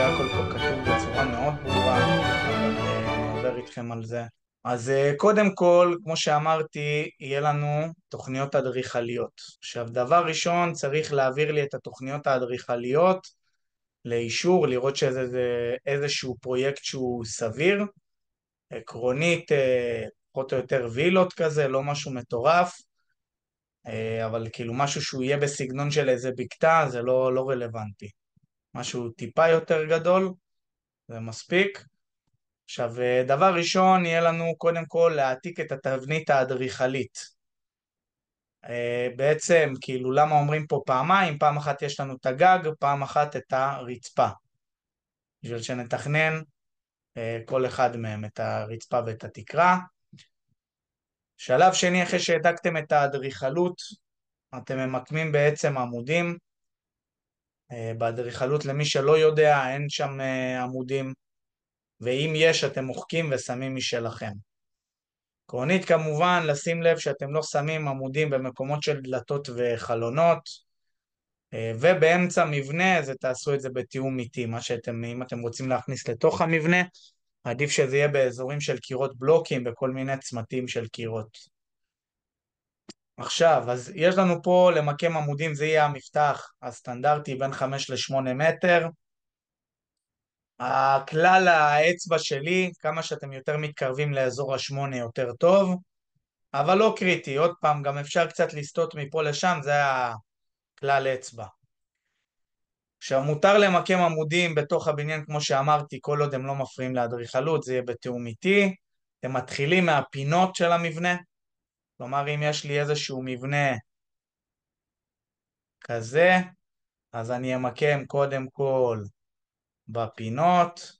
שהכל פה כתוב בצורה מאוד ברורה, אני אדבר איתכם על זה. אז אה, קודם כל, כמו שאמרתי, יהיה לנו תוכניות אדריכליות. עכשיו, דבר ראשון, צריך להעביר לי את התוכניות האדריכליות לאישור, לראות שזה איזשהו פרויקט שהוא סביר. עקרונית, אה, פחות או יותר וילות כזה, לא משהו מטורף, אה, אבל כאילו משהו שהוא יהיה בסגנון של איזה בקתה, זה לא, לא רלוונטי. משהו טיפה יותר גדול, זה מספיק. עכשיו, אה, דבר ראשון, יהיה לנו קודם כל להעתיק את התבנית האדריכלית. אה, בעצם, כאילו, למה אומרים פה פעמיים? פעם אחת יש לנו את הגג, פעם אחת את הרצפה. בשביל שנתכנן אה, כל אחד מהם, את הרצפה ואת התקרה. שלב שני, אחרי שהעתקתם את האדריכלות, אתם ממקמים בעצם עמודים אה, באדריכלות, למי שלא יודע, אין שם אה, עמודים, ואם יש, אתם מוחקים ושמים משלכם. עקרונית כמובן, לשים לב שאתם לא שמים עמודים במקומות של דלתות וחלונות, אה, ובאמצע מבנה, אז תעשו את זה בתיאום איתי, מה שאתם, אם אתם רוצים להכניס לתוך המבנה, עדיף שזה יהיה באזורים של קירות בלוקים, בכל מיני צמתים של קירות. עכשיו, אז יש לנו פה למקם עמודים, זה יהיה המפתח הסטנדרטי בין 5 ל-8 מטר. הכלל האצבע שלי, כמה שאתם יותר מתקרבים לאזור השמונה יותר טוב, אבל לא קריטי, עוד פעם, גם אפשר קצת לסטות מפה לשם, זה הכלל אצבע. עכשיו, מותר למקם עמודים בתוך הבניין, כמו שאמרתי, כל עוד הם לא מפריעים לאדריכלות, זה יהיה בתיאום איתי. אתם מתחילים מהפינות של המבנה, כלומר, אם יש לי איזשהו מבנה כזה, אז אני אמקם קודם כל בפינות.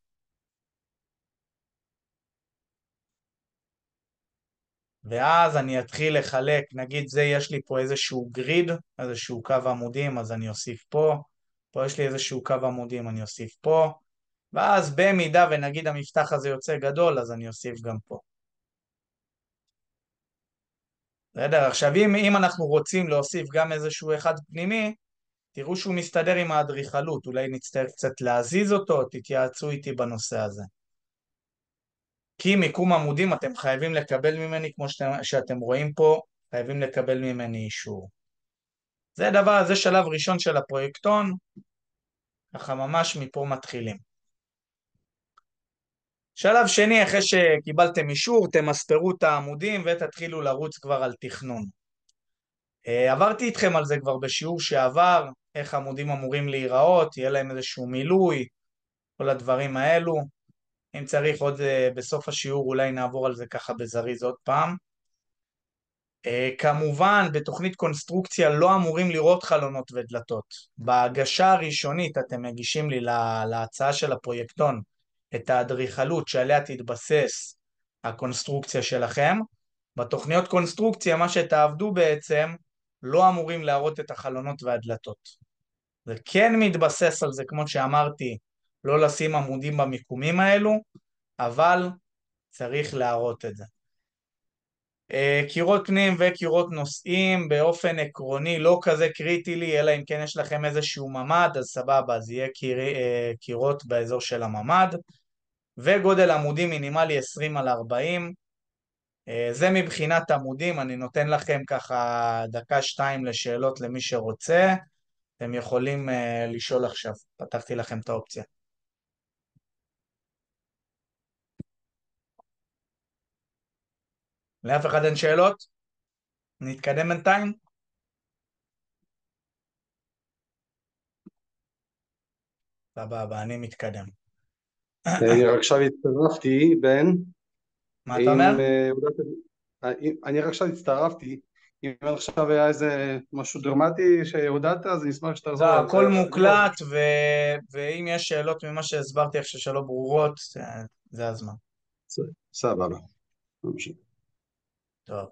ואז אני אתחיל לחלק, נגיד זה יש לי פה איזשהו גריד, איזשהו קו עמודים, אז אני אוסיף פה, פה יש לי איזשהו קו עמודים, אני אוסיף פה, ואז במידה ונגיד המפתח הזה יוצא גדול, אז אני אוסיף גם פה. בסדר, עכשיו אם, אם אנחנו רוצים להוסיף גם איזשהו אחד פנימי, תראו שהוא מסתדר עם האדריכלות, אולי נצטרך קצת להזיז אותו, תתייעצו איתי בנושא הזה. כי מיקום עמודים אתם חייבים לקבל ממני, כמו שאתם, שאתם רואים פה, חייבים לקבל ממני אישור. זה דבר, זה שלב ראשון של הפרויקטון, ככה ממש מפה מתחילים. שלב שני, אחרי שקיבלתם אישור, תמספרו את העמודים ותתחילו לרוץ כבר על תכנון. אה, עברתי איתכם על זה כבר בשיעור שעבר, איך עמודים אמורים להיראות, יהיה להם איזשהו מילוי, כל הדברים האלו. אם צריך עוד אה, בסוף השיעור אולי נעבור על זה ככה בזריז עוד פעם. אה, כמובן, בתוכנית קונסטרוקציה לא אמורים לראות חלונות ודלתות. בהגשה הראשונית אתם מגישים לי להצעה של הפרויקטון. את האדריכלות שעליה תתבסס הקונסטרוקציה שלכם. בתוכניות קונסטרוקציה, מה שתעבדו בעצם, לא אמורים להראות את החלונות והדלתות. זה כן מתבסס על זה, כמו שאמרתי, לא לשים עמודים במיקומים האלו, אבל צריך להראות את זה. אה, קירות פנים וקירות נוסעים באופן עקרוני לא כזה קריטי לי, אלא אם כן יש לכם איזשהו ממ"ד, אז סבבה, אז יהיה קיר, אה, קירות באזור של הממ"ד. וגודל עמודים מינימלי 20 על 40. אה, זה מבחינת עמודים, אני נותן לכם ככה דקה-שתיים לשאלות למי שרוצה. אתם יכולים אה, לשאול עכשיו, פתחתי לכם את האופציה. לאף אחד אין שאלות? נתקדם בינתיים? סבבה, אני מתקדם. עכשיו הצטרפתי, בן. מה אתה אומר? אה, לא אה, אני עכשיו הצטרפתי. אם עכשיו היה איזה משהו דרמטי שהודעת, אז אני אשמח שתעזור. לא, הכל מוקלט, ואם יש שאלות ממה שהסברתי עכשיו שלא ברורות, זה הזמן. סבבה. טוב.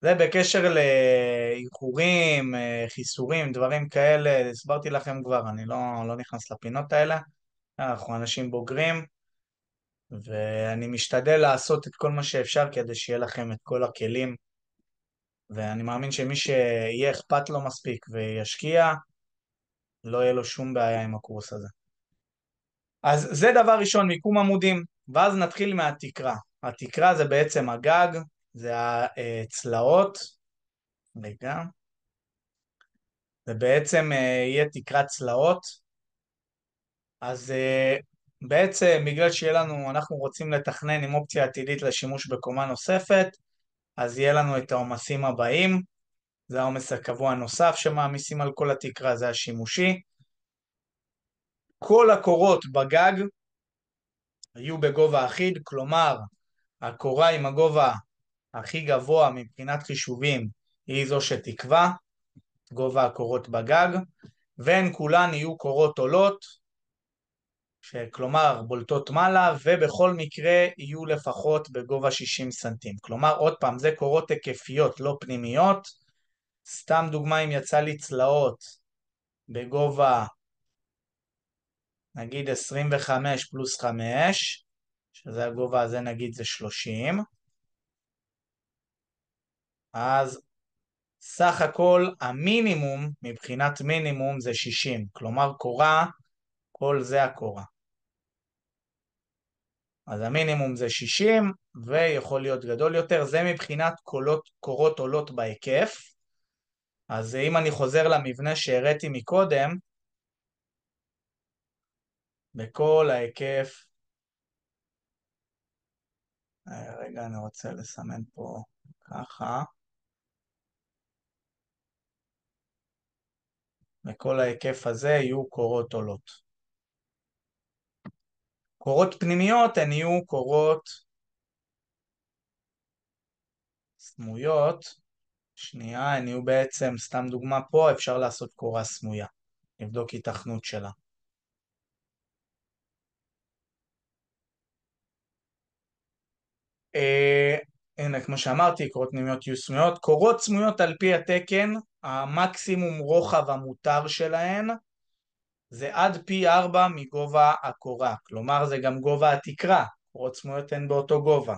זה בקשר לאיחורים, אה, חיסורים, דברים כאלה, הסברתי לכם כבר, אני לא, לא נכנס לפינות האלה. אה, אנחנו אנשים בוגרים, ואני משתדל לעשות את כל מה שאפשר כדי שיהיה לכם את כל הכלים, ואני מאמין שמי שיהיה אכפת לו מספיק וישקיע, לא יהיה לו שום בעיה עם הקורס הזה. אז זה דבר ראשון, מיקום עמודים, ואז נתחיל מהתקרה. התקרה זה בעצם הגג, זה הצלעות, רגע, זה בעצם אה, יהיה תקרת צלעות, אז אה, בעצם בגלל שיהיה לנו, אנחנו רוצים לתכנן עם אופציה עתידית לשימוש בקומה נוספת, אז יהיה לנו את העומסים הבאים, זה העומס הקבוע הנוסף שמעמיסים על כל התקרה, זה השימושי. כל הקורות בגג יהיו בגובה אחיד, כלומר הקורה עם הגובה הכי גבוה מבחינת חישובים היא זו שתקבע, גובה הקורות בגג, והן כולן יהיו קורות עולות, כלומר בולטות מעלה ובכל מקרה יהיו לפחות בגובה 60 סנטים. כלומר עוד פעם זה קורות היקפיות לא פנימיות, סתם דוגמה אם יצא לי צלעות בגובה נגיד 25 פלוס 5, שזה הגובה הזה נגיד זה 30, אז סך הכל המינימום מבחינת מינימום זה 60, כלומר קורה, כל זה הקורה. אז המינימום זה 60 ויכול להיות גדול יותר, זה מבחינת קולות, קורות עולות בהיקף. אז אם אני חוזר למבנה שהראיתי מקודם, בכל ההיקף, אה, רגע אני רוצה לסמן פה ככה, בכל ההיקף הזה יהיו קורות עולות. קורות פנימיות הן יהיו קורות סמויות, שנייה, הן יהיו בעצם, סתם דוגמה פה, אפשר לעשות קורה סמויה, נבדוק התכנות שלה. אה, הנה, כמו שאמרתי, קורות פנימיות יהיו סמויות. קורות סמויות על פי התקן, המקסימום רוחב המותר שלהן זה עד פי ארבע מגובה הקורה, כלומר זה גם גובה התקרה, קורות סמויות הן באותו גובה.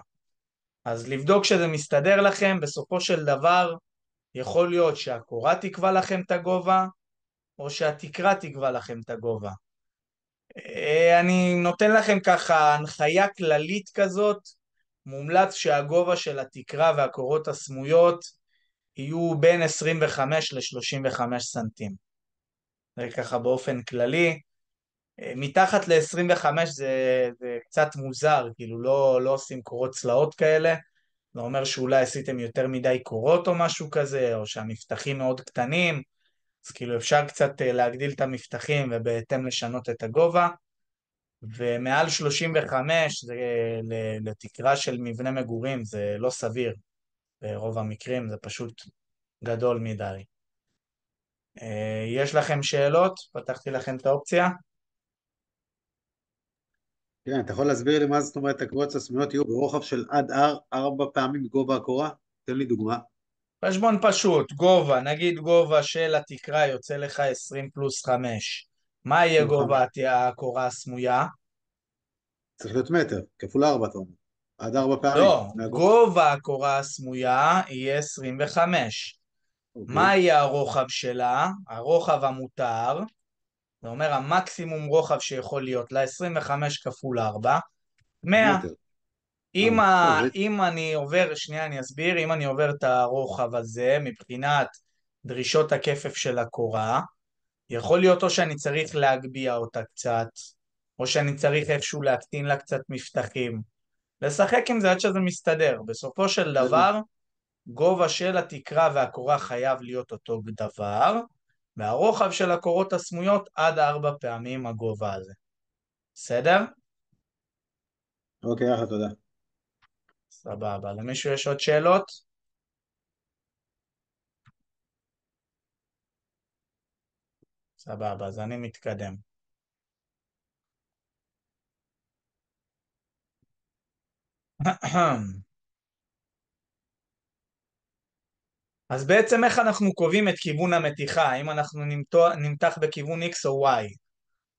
אז לבדוק שזה מסתדר לכם, בסופו של דבר יכול להיות שהקורה תקבע לכם את הגובה, או שהתקרה תקבע לכם את הגובה. אה, אני נותן לכם ככה הנחיה כללית כזאת, מומלץ שהגובה של התקרה והקורות הסמויות יהיו בין 25 ל-35 סנטים. ככה באופן כללי. אה, מתחת ל-25 זה, זה קצת מוזר, כאילו לא, לא עושים קורות צלעות כאלה. זה אומר שאולי עשיתם יותר מדי קורות או משהו כזה, או שהמבטחים מאוד קטנים, אז כאילו אפשר קצת אה, להגדיל את המבטחים ובהתאם לשנות את הגובה. ומעל 35 זה לתקרה של מבנה מגורים, זה לא סביר. ברוב המקרים זה פשוט גדול מדי. אה, יש לכם שאלות? פתחתי לכם את האופציה. כן, אתה יכול להסביר לי מה זאת אומרת הקבועות הסמינות יהיו ברוחב של עד R, ארבע פעמים גובה הקורה? תן לי דוגמה. חשבון פשוט, גובה, נגיד גובה של התקרה יוצא לך 20 פלוס 5. מה יהיה גובה הקורה הסמויה? צריך להיות מטר, כפול 4 אתה אומר. עד 4 פעמים. לא, גובה הקורה הסמויה יהיה 25. Okay. אוקיי. מה יהיה הרוחב שלה? הרוחב המותר, זה אומר המקסימום רוחב שיכול להיות לה, 25 כפול 4, 100. אם, אוקיי. ה... אם אני עובר, שנייה אני אסביר, אם אני עובר את הרוחב הזה מבחינת דרישות הכפף של הקורה, יכול להיות או שאני צריך להגביה אותה קצת, או שאני צריך איפשהו להקטין לה קצת מפתחים. לשחק עם זה עד שזה מסתדר. בסופו של דבר, גובה של התקרה והקורה חייב להיות אותו דבר, והרוחב של הקורות הסמויות עד ארבע פעמים הגובה הזה. בסדר? אוקיי, אחלה, תודה. סבבה. למישהו יש עוד שאלות? סבבה, אז אני מתקדם. אז בעצם איך אנחנו קובעים את כיוון המתיחה, האם אנחנו נמתוח, נמתח בכיוון X או Y?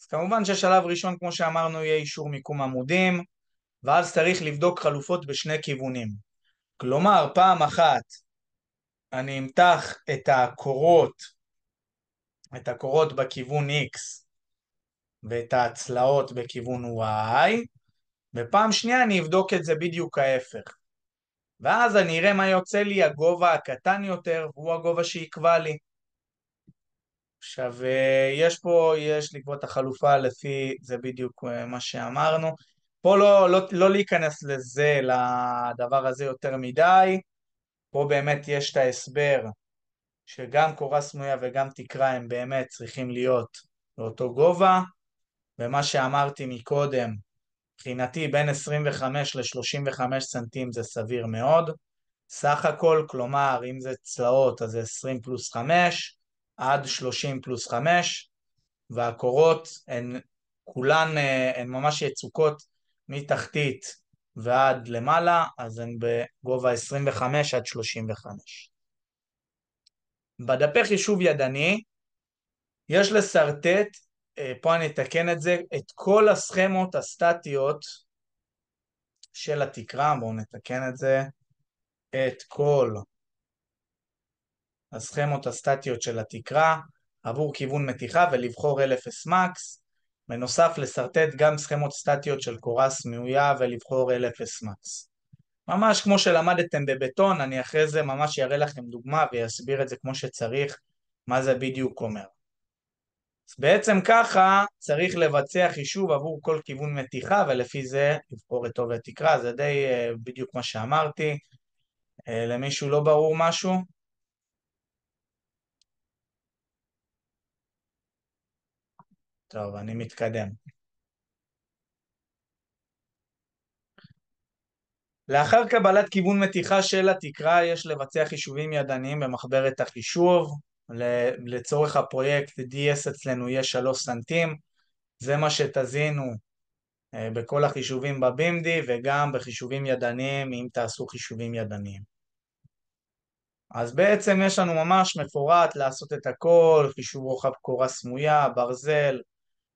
אז כמובן ששלב ראשון, כמו שאמרנו, יהיה אישור מיקום עמודים, ואז צריך לבדוק חלופות בשני כיוונים. כלומר, פעם אחת אני אמתח את הקורות, את הקורות בכיוון X ואת ההצלעות בכיוון Y, ופעם שנייה אני אבדוק את זה בדיוק ההפך. ואז אני אראה מה יוצא לי הגובה הקטן יותר, הוא הגובה שיקבע לי. עכשיו, אה, יש פה, יש לקבוע את החלופה לפי, זה בדיוק אה, מה שאמרנו. פה לא, לא, לא להיכנס לזה, לדבר הזה יותר מדי. פה באמת יש את ההסבר שגם קורה סמויה וגם תקרה הם באמת צריכים להיות לאותו גובה. ומה שאמרתי מקודם, מבחינתי בין 25 ל-35 סנטים זה סביר מאוד. סך הכל, כלומר, אם זה צלעות אז זה 20 פלוס 5 עד 30 פלוס 5, והקורות הן כולן, אה, הן ממש יצוקות מתחתית ועד למעלה, אז הן בגובה 25 עד 35. בדפי חישוב ידני יש לשרטט אה, פה אני אתקן את זה, את כל הסכמות הסטטיות של התקרה, בואו נתקן את זה, את כל הסכמות הסטטיות של התקרה עבור כיוון מתיחה ולבחור 1000 מקס, בנוסף לשרטט גם סכמות סטטיות של קורה סמויה ולבחור 1000 מקס. ממש כמו שלמדתם בבטון, אני אחרי זה ממש אראה לכם דוגמה ואסביר את זה כמו שצריך, מה זה בדיוק אומר. אז בעצם ככה צריך לבצע חישוב עבור כל כיוון מתיחה, ולפי זה לבחור את עובד תקרה, זה די אה, בדיוק מה שאמרתי. אה, למישהו לא ברור משהו? טוב, אני מתקדם. לאחר קבלת כיוון מתיחה של התקרה יש לבצע חישובים ידניים במחברת החישוב, לצורך הפרויקט DS אצלנו יהיה 3 סנטים, זה מה שתזינו אה, בכל החישובים בבימדי וגם בחישובים ידניים אם תעשו חישובים ידניים. אז בעצם יש לנו ממש מפורט לעשות את הכל, חישוב רוחב קורה סמויה, ברזל,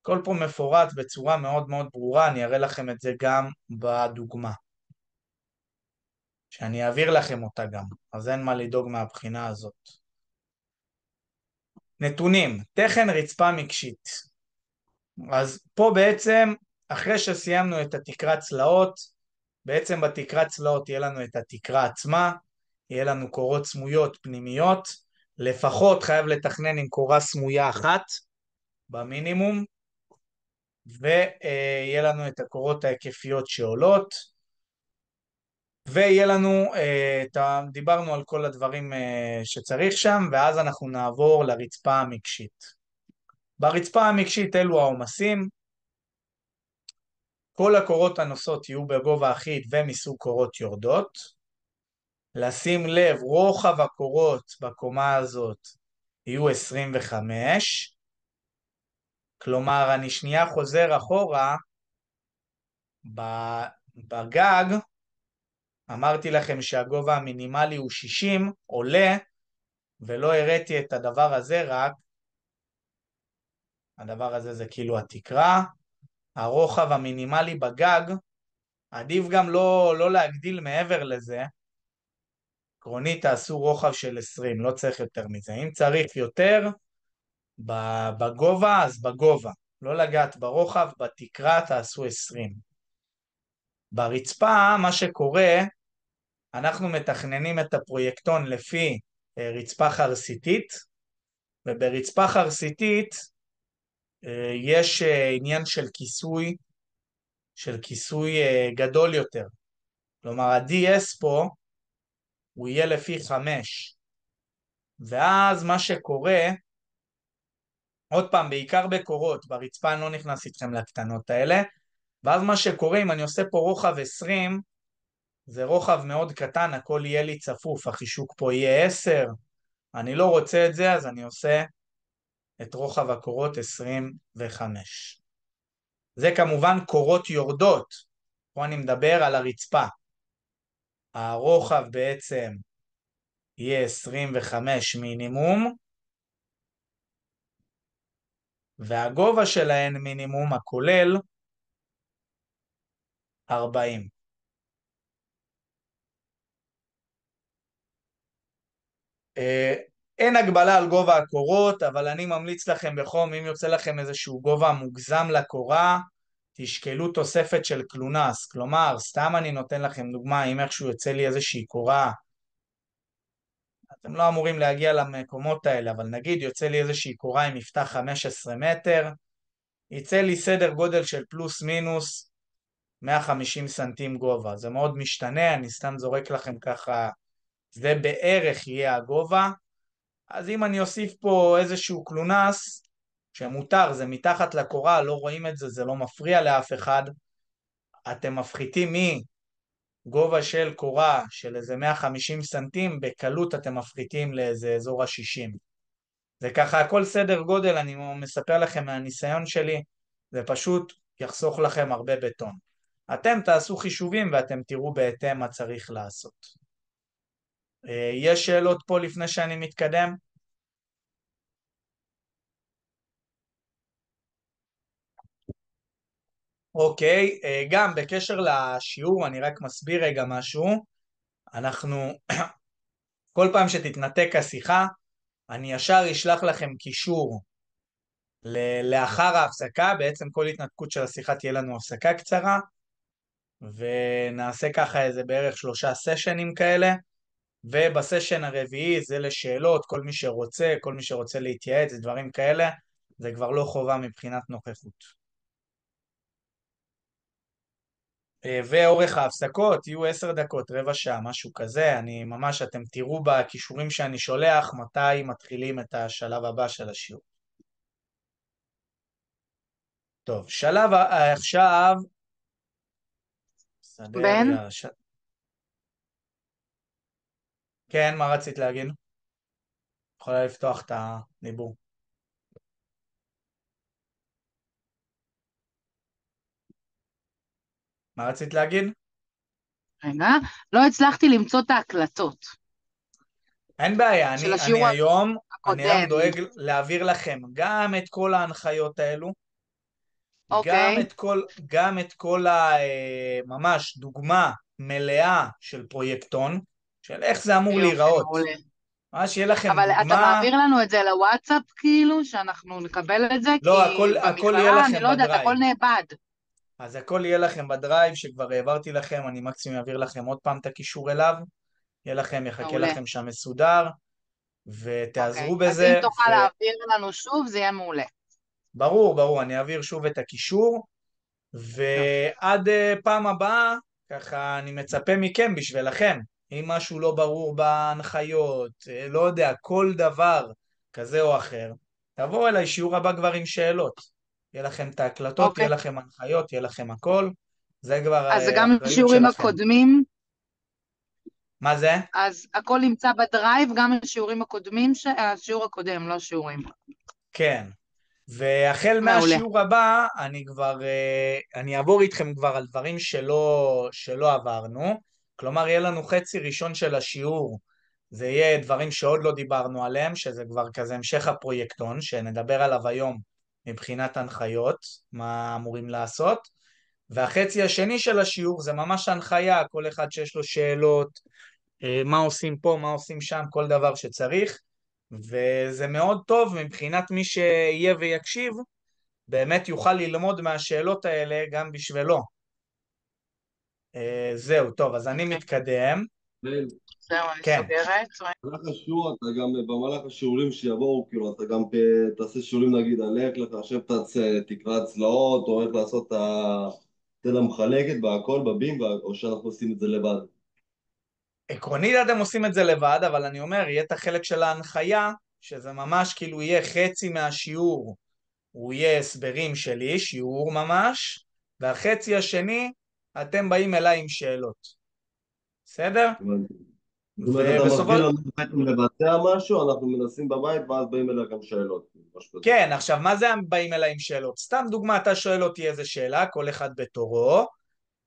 הכל פה מפורט בצורה מאוד מאוד ברורה, אני אראה לכם את זה גם בדוגמה. שאני אעביר לכם אותה גם, אז אין מה לדאוג מהבחינה הזאת. נתונים, תכן רצפה מקשית. אז פה בעצם, אחרי שסיימנו את התקרת צלעות, בעצם בתקרת צלעות יהיה לנו את התקרה עצמה, יהיה לנו קורות סמויות פנימיות, לפחות חייב לתכנן עם קורה סמויה אחת, במינימום, ויהיה לנו את הקורות ההיקפיות שעולות, ויהיה לנו, אה, דיברנו על כל הדברים אה, שצריך שם, ואז אנחנו נעבור לרצפה המקשית. ברצפה המקשית אלו העומסים, כל הקורות הנוסעות יהיו בגובה אחיד ומסוג קורות יורדות. לשים לב, רוחב הקורות בקומה הזאת יהיו 25, כלומר אני שנייה חוזר אחורה, בגג אמרתי לכם שהגובה המינימלי הוא 60, עולה, ולא הראיתי את הדבר הזה, רק הדבר הזה זה כאילו התקרה. הרוחב המינימלי בגג, עדיף גם לא, לא להגדיל מעבר לזה. עקרונית תעשו רוחב של 20, לא צריך יותר מזה. אם צריך יותר, בגובה, אז בגובה. לא לגעת ברוחב, בתקרה תעשו 20. ברצפה, מה שקורה אנחנו מתכננים את הפרויקטון לפי אה, רצפה חרסיתית, וברצפה חרסיתית אה, יש אה, עניין של כיסוי, של כיסוי גדול יותר. כלומר, ה-DS פה הוא יהיה לפי 5. ואז מה שקורה, עוד פעם, בעיקר בקורות, ברצפה אני לא נכנס איתכם לקטנות האלה, ואז מה שקורה, אם אני עושה פה רוחב 20, זה רוחב מאוד קטן, הכל יהיה לי צפוף, החישוק פה יהיה 10, אני לא רוצה את זה, אז אני עושה את רוחב הקורות 25. זה כמובן קורות יורדות, פה אני מדבר על הרצפה. הרוחב בעצם יהיה 25 מינימום, והגובה שלהן מינימום הכולל 40. אה, אין הגבלה על גובה הקורות, אבל אני ממליץ לכם בחום, אם יוצא לכם איזשהו גובה מוגזם לקורה, תשקלו תוספת של קלונס. כלומר, סתם אני נותן לכם דוגמה, אם איכשהו יוצא לי איזושהי קורה, אתם לא אמורים להגיע למקומות האלה, אבל נגיד יוצא לי איזושהי קורה עם מפתח 15 מטר, יצא לי סדר גודל של פלוס מינוס 150 סנטים גובה. זה מאוד משתנה, אני סתם זורק לכם ככה זה בערך יהיה הגובה. אז אם אני אוסיף פה איזשהו קלונס, שמותר, זה מתחת לקורה, לא רואים את זה, זה לא מפריע לאף אחד, אתם מפחיתים מגובה של קורה של איזה 150 סנטים, בקלות אתם מפחיתים לאיזה אזור ה-60. זה ככה הכל סדר גודל, אני מספר לכם מהניסיון שלי, זה פשוט יחסוך לכם הרבה בטון. אתם תעשו חישובים ואתם תראו בהתאם מה צריך לעשות. אה, יש שאלות פה לפני שאני מתקדם? אוקיי, okay, אה, גם בקשר לשיעור, אני רק מסביר רגע משהו. אנחנו, כל פעם שתתנתק השיחה, אני ישר אשלח לכם קישור לאחר ההפסקה, בעצם כל התנתקות של השיחה תהיה לנו הפסקה קצרה, ונעשה ככה איזה בערך שלושה סשנים כאלה. ובסשן הרביעי זה לשאלות, כל מי שרוצה, כל מי שרוצה להתייעץ, דברים כאלה, זה כבר לא חובה מבחינת נוכחות. אה, ואורך ההפסקות יהיו עשר דקות, רבע שעה, משהו כזה. אני ממש, אתם תראו בכישורים שאני שולח מתי מתחילים את השלב הבא של השיעור. טוב, שלב עכשיו... בן? כן, מה רצית להגיד? יכולה לפתוח את הדיבור. מה רצית להגיד? רגע, לא הצלחתי למצוא את ההקלטות. אין בעיה, אני, אני, היום, הקודם. אני היום דואג להעביר לכם גם את כל ההנחיות האלו, אוקיי. גם את כל, גם את כל ה... אה, ממש דוגמה מלאה של פרויקטון, של איך זה אמור להיראות. מה שיהיה לכם אבל דוגמה... אבל אתה מעביר לנו את זה לוואטסאפ, כאילו, שאנחנו נקבל את זה? לא, כי הכל, הכל יהיה לכם בדרייב. אני לא יודעת, הכל נאבד. אז הכל יהיה לכם בדרייב שכבר העברתי לכם, אני מקסימום אעביר לכם עוד פעם את הקישור אליו, יהיה לכם, יחכה מעולה. לכם שם מסודר, ותעזרו okay. אוקיי, בזה. אז אם תוכל ו... להעביר לנו שוב, זה יהיה מעולה. ברור, ברור, אני אעביר שוב את הקישור, ועד אה, פעם הבאה, ככה אני מצפה מכם בשבילכם. אם משהו לא ברור בהנחיות, אה, לא יודע, כל דבר כזה או אחר, תבואו אליי שיעור הבא כבר עם שאלות. יהיה לכם את ההקלטות, okay. אוקיי. יהיה לכם הנחיות, יהיה לכם הכל. זה כבר אז זה אה, גם השיעורים הקודמים? מה זה? אז הכל נמצא בדרייב, גם השיעורים הקודמים, ש... אה, השיעור הקודם, לא השיעורים. כן. והחל מהשיעור הבא, אני כבר, אני אעבור איתכם כבר על דברים שלא, שלא עברנו. כלומר, יהיה לנו חצי ראשון של השיעור, זה יהיה דברים שעוד לא דיברנו עליהם, שזה כבר כזה המשך הפרויקטון, שנדבר עליו היום מבחינת הנחיות, מה אמורים לעשות, והחצי השני של השיעור זה ממש הנחיה, כל אחד שיש לו שאלות, אה, מה עושים פה, מה עושים שם, כל דבר שצריך, וזה מאוד טוב מבחינת מי שיהיה ויקשיב, באמת יוכל ללמוד מהשאלות האלה גם בשבילו. אה, זהו, טוב, אז אני כן. מתקדם. זהו, אני כן. סוגרת. אתה גם, במהלך השיעורים שיבואו, כאילו, אתה גם תעשה שיעורים נגיד על איך לחשב את תקרת צלעות, או איך לעשות את ה... התל המחלקת והכל בבים, או שאנחנו עושים את זה לבד. עקרונית אתם עושים את זה לבד, אבל אני אומר, יהיה את החלק של ההנחיה, שזה ממש כאילו יהיה חצי מהשיעור, הוא יהיה הסברים שלי, שיעור ממש, והחצי השני אתם באים אליי עם שאלות. בסדר? זאת אתה מסביר לנו לבצע משהו, אנחנו מנסים בבית ואז באים אליה גם שאלות. כן, עכשיו, מה זה באים אליי עם שאלות? סתם דוגמה, אתה שואל אותי איזה שאלה, כל אחד בתורו,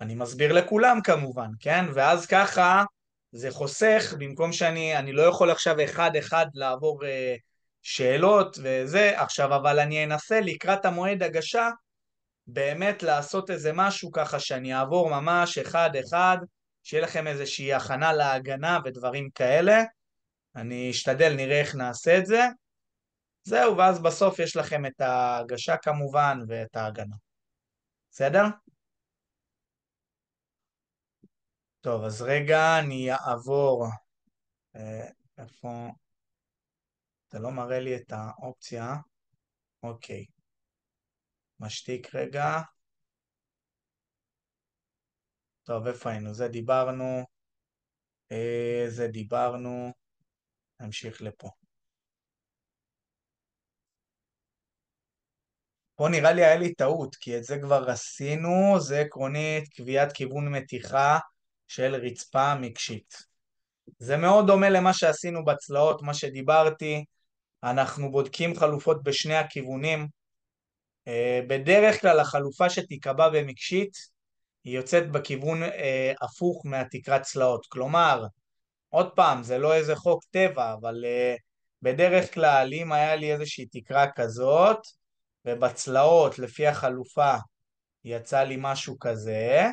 אני מסביר לכולם כמובן, כן? ואז ככה זה חוסך, במקום שאני, אני לא יכול עכשיו אחד-אחד לעבור אה, שאלות וזה, עכשיו, אבל אני אנסה לקראת המועד הגשה באמת לעשות איזה משהו ככה שאני אעבור ממש אחד-אחד, שיהיה לכם איזושהי הכנה להגנה ודברים כאלה. אני אשתדל, נראה איך נעשה את זה. זהו, ואז בסוף יש לכם את ההגשה כמובן ואת ההגנה. בסדר? טוב, אז רגע, אני אעבור... אה, איפה... אתה לא מראה לי את האופציה. אוקיי. משתיק רגע. טוב, איפה היינו? זה דיברנו. אה, זה דיברנו. נמשיך לפה. פה נראה לי היה לי טעות, כי את זה כבר עשינו, זה עקרונית קביעת כיוון מתיחה של רצפה מקשית. זה מאוד דומה למה שעשינו בצלעות, מה שדיברתי, אנחנו בודקים חלופות בשני הכיוונים, אה, בדרך כלל החלופה שתיקבע במקשית היא יוצאת בכיוון אה, הפוך מהתקרת צלעות. כלומר, עוד פעם, זה לא איזה חוק טבע, אבל אה, בדרך כלל אם היה לי איזושהי תקרה כזאת, ובצלעות לפי החלופה יצא לי משהו כזה,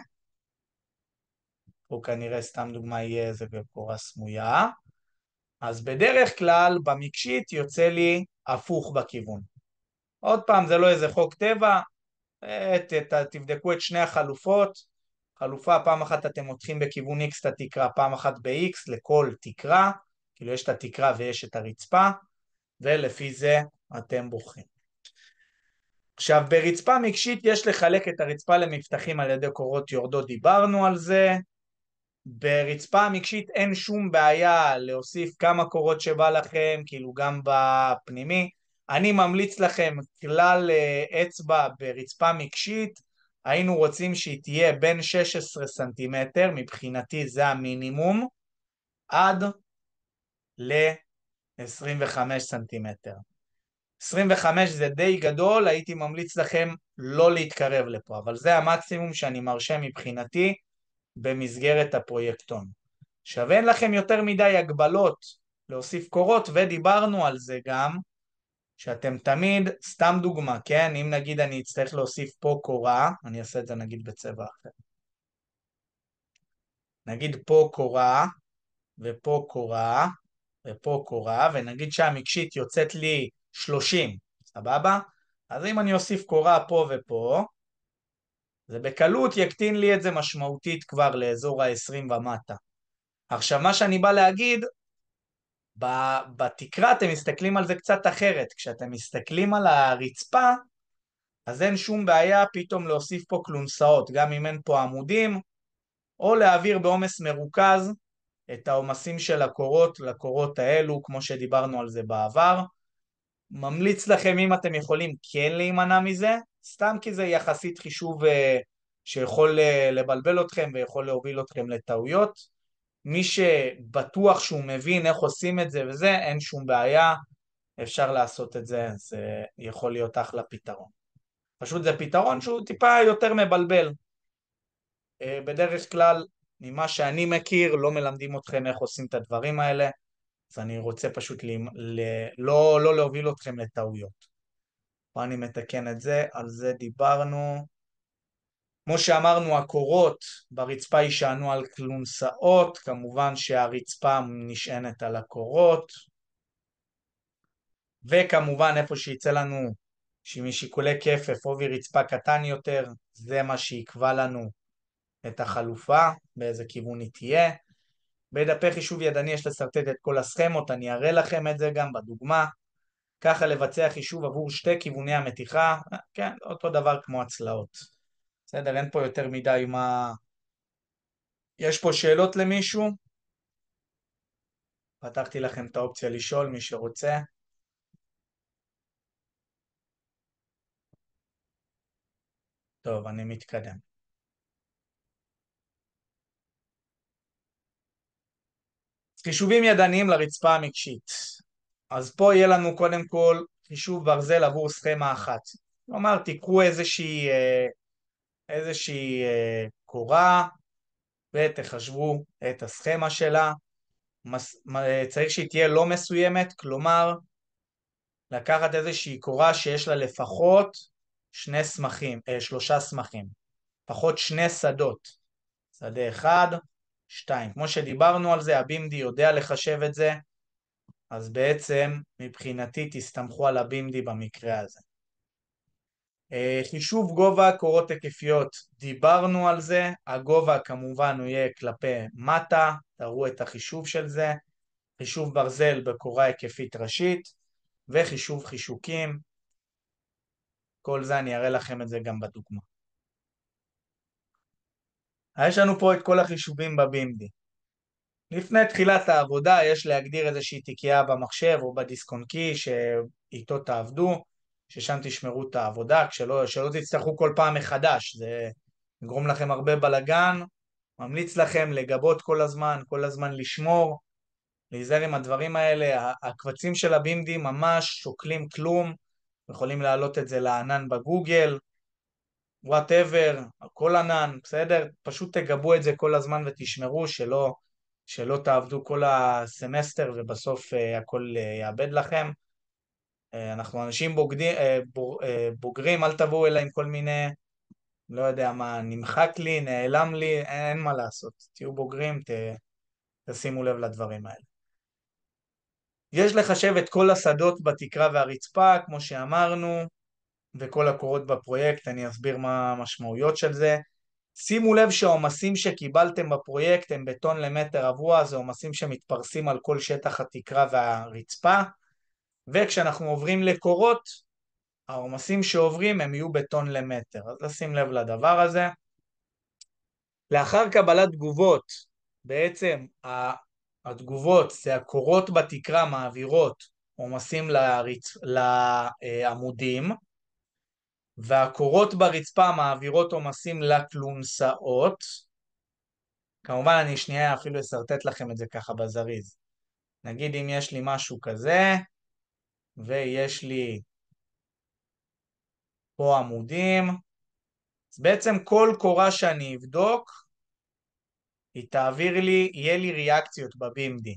פה כנראה סתם דוגמה יהיה איזה בקורה סמויה, אז בדרך כלל במקשית יוצא לי הפוך בכיוון. עוד פעם, זה לא איזה חוק טבע, את, את, תבדקו את שני החלופות, חלופה, פעם אחת אתם מותחים בכיוון x את התקרה, פעם אחת ב-x לכל תקרה, כאילו יש את התקרה ויש את הרצפה, ולפי זה אתם בוחרים. עכשיו, ברצפה מקשית יש לחלק את הרצפה למבטחים על ידי קורות יורדות, דיברנו על זה. ברצפה המקשית אין שום בעיה להוסיף כמה קורות שבא לכם, כאילו גם בפנימי, אני ממליץ לכם כלל אה, אצבע ברצפה מקשית, היינו רוצים שהיא תהיה בין 16 סנטימטר, מבחינתי זה המינימום, עד ל-25 סנטימטר. 25 זה די גדול, הייתי ממליץ לכם לא להתקרב לפה, אבל זה המקסימום שאני מרשה מבחינתי במסגרת הפרויקטון. עכשיו אין לכם יותר מדי הגבלות להוסיף קורות, ודיברנו על זה גם, שאתם תמיד, סתם דוגמה, כן? אם נגיד אני אצטרך להוסיף פה קורה, אני אעשה את זה נגיד בצבע אחר. נגיד פה קורה, ופה קורה, ופה קורה, ונגיד שהמקשית יוצאת לי 30, סבבה? אז אם אני אוסיף קורה פה ופה, זה בקלות יקטין לי את זה משמעותית כבר לאזור ה-20 ומטה. עכשיו, מה שאני בא להגיד, בתקרה אתם מסתכלים על זה קצת אחרת, כשאתם מסתכלים על הרצפה, אז אין שום בעיה פתאום להוסיף פה כלונסאות, גם אם אין פה עמודים, או להעביר בעומס מרוכז את העומסים של הקורות לקורות האלו, כמו שדיברנו על זה בעבר. ממליץ לכם, אם אתם יכולים, כן להימנע מזה, סתם כי זה יחסית חישוב אה, שיכול אה, לבלבל אתכם ויכול להוביל אתכם לטעויות. מי שבטוח שהוא מבין איך עושים את זה וזה, אין שום בעיה, אפשר לעשות את זה, זה אה, יכול להיות אחלה פתרון. פשוט זה פתרון שהוא טיפה יותר מבלבל. אה, בדרך כלל, ממה שאני מכיר, לא מלמדים אתכם איך עושים את הדברים האלה, אז אני רוצה פשוט ל... ל... לא, לא להוביל אתכם לטעויות. פה אני מתקן את זה, על זה דיברנו. כמו שאמרנו הקורות ברצפה יישענו על כלונסאות, כמובן שהרצפה נשענת על הקורות וכמובן איפה שיצא לנו שמשיקולי כפף עובי רצפה קטן יותר זה מה שיקבע לנו את החלופה, באיזה כיוון היא תהיה. בדפי חישוב ידני יש לשרטט את כל הסכמות, אני אראה לכם את זה גם בדוגמה. ככה לבצע חישוב עבור שתי כיווני המתיחה, אה, כן, אותו דבר כמו הצלעות. בסדר, אין פה יותר מדי מה... יש פה שאלות למישהו? פתחתי לכם את האופציה לשאול, מי שרוצה. טוב, אני מתקדם. חישובים ידניים לרצפה המקשית. אז פה יהיה לנו קודם כל חישוב ברזל עבור סכמה אחת. כלומר, תיקחו איזושהי אה, איזושהי אה, קורה ותחשבו את הסכמה שלה. אה, צריך שהיא תהיה לא מסוימת, כלומר לקחת איזושהי קורה שיש לה לפחות שני סמכים, אה, שלושה סמכים, פחות שני שדות, שדה אחד, שתיים. כמו שדיברנו על זה, הבימדי יודע לחשב את זה, אז בעצם מבחינתי תסתמכו על הבימדי במקרה הזה. אה, חישוב גובה קורות היקפיות, דיברנו על זה, הגובה כמובן הוא יהיה כלפי מטה, תראו את החישוב של זה, חישוב ברזל בקורה היקפית ראשית, וחישוב חישוקים, כל זה אני אראה לכם את זה גם בדוגמה. אה, יש לנו פה את כל החישובים בבימדי. לפני תחילת העבודה יש להגדיר איזושהי תיקייה במחשב או בדיסק און קי שאיתו תעבדו, ששם תשמרו את העבודה, כשלא, שלא תצטרכו כל פעם מחדש, זה יגרום לכם הרבה בלגן, ממליץ לכם לגבות כל הזמן, כל הזמן לשמור, להיזהר עם הדברים האלה, הקבצים של הבימדי ממש שוקלים כלום, יכולים להעלות את זה לענן בגוגל, וואטאבר, הכל ענן, בסדר? פשוט תגבו את זה כל הזמן ותשמרו שלא, שלא תעבדו כל הסמסטר ובסוף uh, הכל uh, יאבד לכם. אה, אנחנו אנשים בוגדי, אה, אה, בוגרים, אל תבואו אליי עם כל מיני, לא יודע מה, נמחק לי, נעלם לי, אין מה לעשות. תהיו בוגרים, ת, תשימו לב לדברים האלה. יש לחשב את כל השדות בתקרה והרצפה, כמו שאמרנו, וכל הקורות בפרויקט, אני אסביר מה המשמעויות של זה. שימו לב שהעומסים שקיבלתם בפרויקט הם בטון למטר רבוע, זה עומסים שמתפרסים על כל שטח התקרה והרצפה. וכשאנחנו עוברים לקורות, העומסים שעוברים הם יהיו בטון למטר, אז לשים לב לדבר הזה. לאחר קבלת תגובות, בעצם התגובות זה הקורות בתקרה מעבירות עומסים לרצ... לעמודים, והקורות ברצפה מעבירות עומסים לכלונסאות. כמובן, אני שנייה אפילו אשרטט לכם את זה ככה בזריז. נגיד אם יש לי משהו כזה, ויש לי פה עמודים. אז בעצם כל קורה שאני אבדוק, היא תעביר לי, יהיה לי ריאקציות ב bmd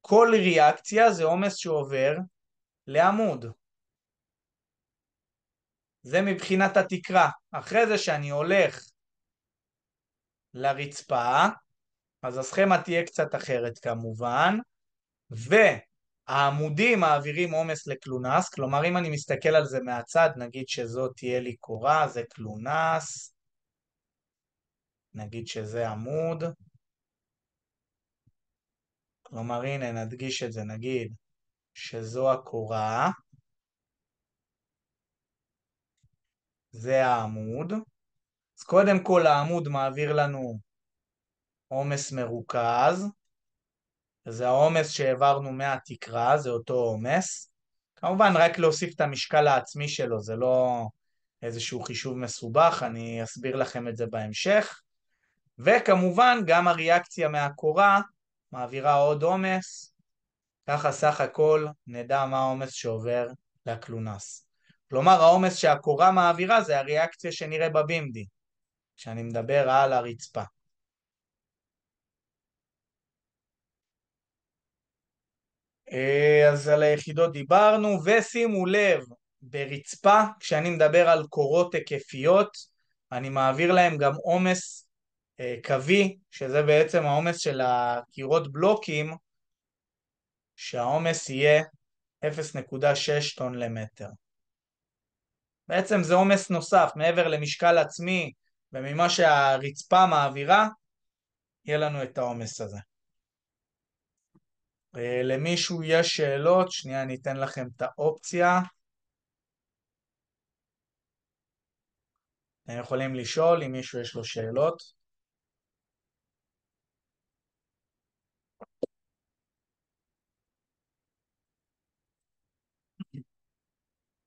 כל ריאקציה זה עומס שעובר לעמוד. זה מבחינת התקרה. אחרי זה שאני הולך לרצפה, אז הסכמה תהיה קצת אחרת כמובן, ו... העמודים מעבירים עומס לקלונס, כלומר אם אני מסתכל על זה מהצד, נגיד שזאת תהיה לי קורה, זה קלונס, נגיד שזה עמוד, כלומר הנה נדגיש את זה, נגיד שזו הקורה, זה העמוד, אז קודם כל העמוד מעביר לנו עומס מרוכז, זה העומס שהעברנו מהתקרה, זה אותו עומס. כמובן, רק להוסיף את המשקל העצמי שלו, זה לא איזשהו חישוב מסובך, אני אסביר לכם את זה בהמשך. וכמובן, גם הריאקציה מהקורה מעבירה עוד עומס, ככה סך הכל נדע מה העומס שעובר לקלונס. כלומר, העומס שהקורה מעבירה זה הריאקציה שנראה בבימדי, כשאני מדבר על הרצפה. אה, אז על היחידות דיברנו, ושימו לב, ברצפה, כשאני מדבר על קורות היקפיות, אני מעביר להם גם עומס אה, קווי, שזה בעצם העומס של הקירות בלוקים, שהעומס יהיה 0.6 טון למטר. בעצם זה עומס נוסף, מעבר למשקל עצמי וממה שהרצפה מעבירה, יהיה לנו את העומס הזה. אה, למישהו יש שאלות? שנייה, אני אתן לכם את האופציה. אתם יכולים לשאול אם מישהו יש לו שאלות.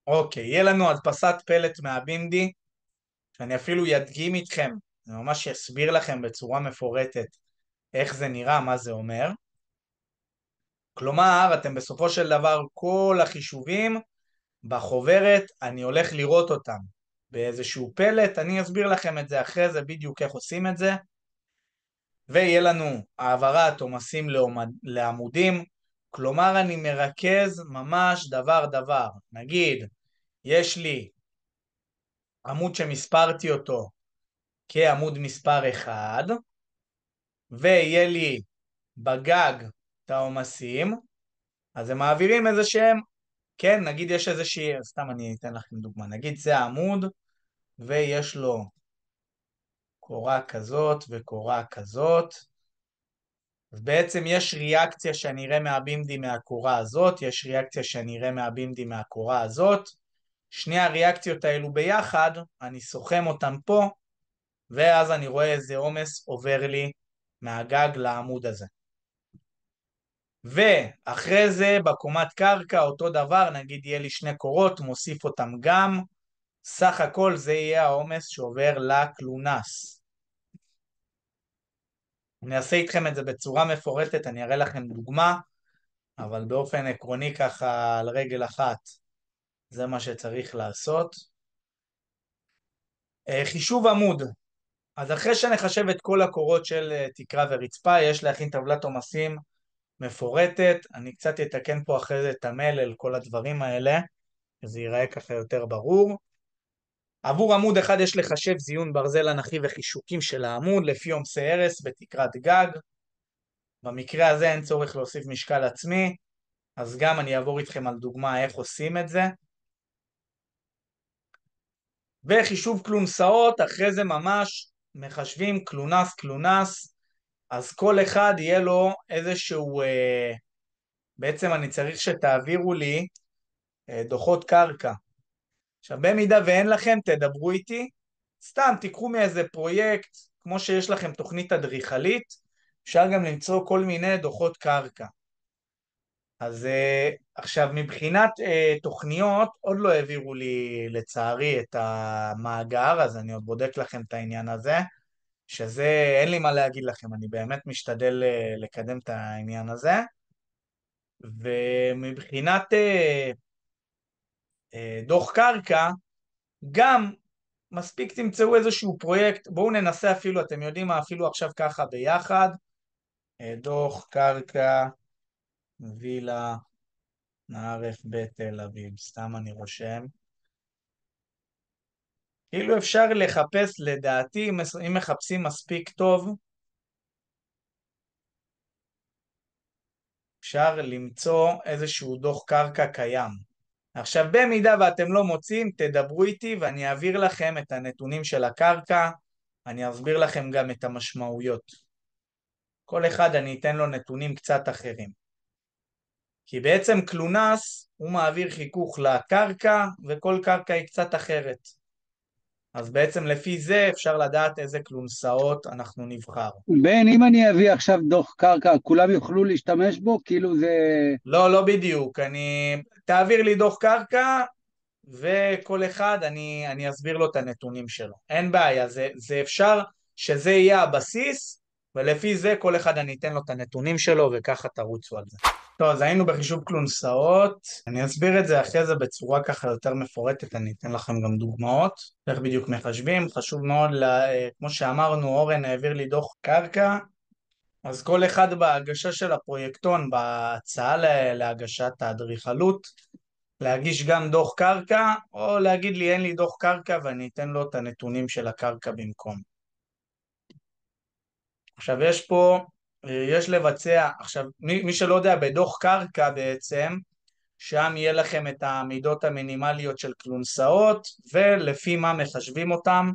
אוקיי, יהיה לנו הדפסת פלט מהבינדי, שאני אפילו אדגים איתכם, אני ממש אסביר לכם בצורה מפורטת איך זה נראה, מה זה אומר. כלומר, אתם בסופו של דבר, כל החישובים בחוברת, אני הולך לראות אותם באיזשהו פלט, אני אסביר לכם את זה אחרי זה, בדיוק איך עושים את זה. ויהיה לנו העברת עומסים לעמודים, כלומר אני מרכז ממש דבר דבר. נגיד, יש לי עמוד שמספרתי אותו כעמוד מספר 1, ויהיה לי בגג העומסים, אז הם מעבירים איזה שהם, כן, נגיד יש איזה שהיא, סתם אני אתן לכם דוגמה, נגיד זה העמוד, ויש לו קורה כזאת וקורה כזאת, אז בעצם יש ריאקציה שנראה מהבימדי מהקורה הזאת, יש ריאקציה שנראה מהבימדי מהקורה הזאת, שני הריאקציות האלו ביחד, אני סוכם אותן פה, ואז אני רואה איזה עומס עובר לי מהגג לעמוד הזה. ואחרי זה בקומת קרקע אותו דבר, נגיד יהיה לי שני קורות, מוסיף אותם גם, סך הכל זה יהיה העומס שעובר לקלונס. אני אעשה איתכם את זה בצורה מפורטת, אני אראה לכם דוגמה, אבל באופן עקרוני ככה על רגל אחת זה מה שצריך לעשות. אה, חישוב עמוד, אז אחרי שנחשב את כל הקורות של אה, תקרה ורצפה, יש להכין טבלת עומסים מפורטת, אני קצת אתקן פה אחרי זה את המלל, כל הדברים האלה, זה ייראה ככה יותר ברור. עבור עמוד אחד יש לחשב זיון ברזל אנכי וחישוקים של העמוד לפי עומסי הרס בתקרת גג. במקרה הזה אין צורך להוסיף משקל עצמי, אז גם אני אעבור איתכם על דוגמה איך עושים את זה. וחישוב כלונסאות, אחרי זה ממש מחשבים כלונס כלונס, אז כל אחד יהיה לו איזשהו... אה, בעצם אני צריך שתעבירו לי אה, דוחות קרקע. עכשיו, במידה ואין לכם, תדברו איתי. סתם, תיקחו מאיזה פרויקט, כמו שיש לכם תוכנית אדריכלית, אפשר גם למצוא כל מיני דוחות קרקע. אז אה, עכשיו, מבחינת אה, תוכניות, עוד לא העבירו לי, לצערי, את המאגר, אז אני עוד בודק לכם את העניין הזה. שזה, אין לי מה להגיד לכם, אני באמת משתדל אה, לקדם את העניין הזה. ומבחינת אה, אה, דוח קרקע, גם מספיק תמצאו איזשהו פרויקט, בואו ננסה אפילו, אתם יודעים מה, אפילו עכשיו ככה ביחד, דוח קרקע, וילה, נערף בתל אביב, סתם אני רושם. כאילו אפשר לחפש, לדעתי, אם מחפשים מספיק טוב, אפשר למצוא איזשהו דוח קרקע קיים. עכשיו, במידה ואתם לא מוצאים, תדברו איתי ואני אעביר לכם את הנתונים של הקרקע, אני אסביר לכם גם את המשמעויות. כל אחד אני אתן לו נתונים קצת אחרים. כי בעצם קלונס הוא מעביר חיכוך לקרקע וכל קרקע היא קצת אחרת. אז בעצם לפי זה אפשר לדעת איזה כלונסאות אנחנו נבחר. בן, אם אני אביא עכשיו דוח קרקע, כולם יוכלו להשתמש בו? כאילו זה... לא, לא בדיוק. אני... תעביר לי דוח קרקע, וכל אחד, אני, אני אסביר לו את הנתונים שלו. אין בעיה, זה, זה אפשר שזה יהיה הבסיס ולפי זה כל אחד אני אתן לו את הנתונים שלו וככה תרוצו על זה. טוב, אז היינו בחישוב כלונסאות, אני אסביר את זה אחרי זה בצורה ככה יותר מפורטת, אני אתן לכם גם דוגמאות, איך בדיוק מחשבים, חשוב מאוד, לה, אה, כמו שאמרנו, אורן העביר לי דוח קרקע, אז כל אחד בהגשה של הפרויקטון, בהצעה להגשת האדריכלות, להגיש גם דוח קרקע, או להגיד לי אין לי דוח קרקע ואני אתן לו את הנתונים של הקרקע במקום. עכשיו יש פה, אה, יש לבצע, עכשיו מי, מי שלא יודע, בדוח קרקע בעצם, שם יהיה לכם את המידות המינימליות של כלונסאות ולפי מה מחשבים אותם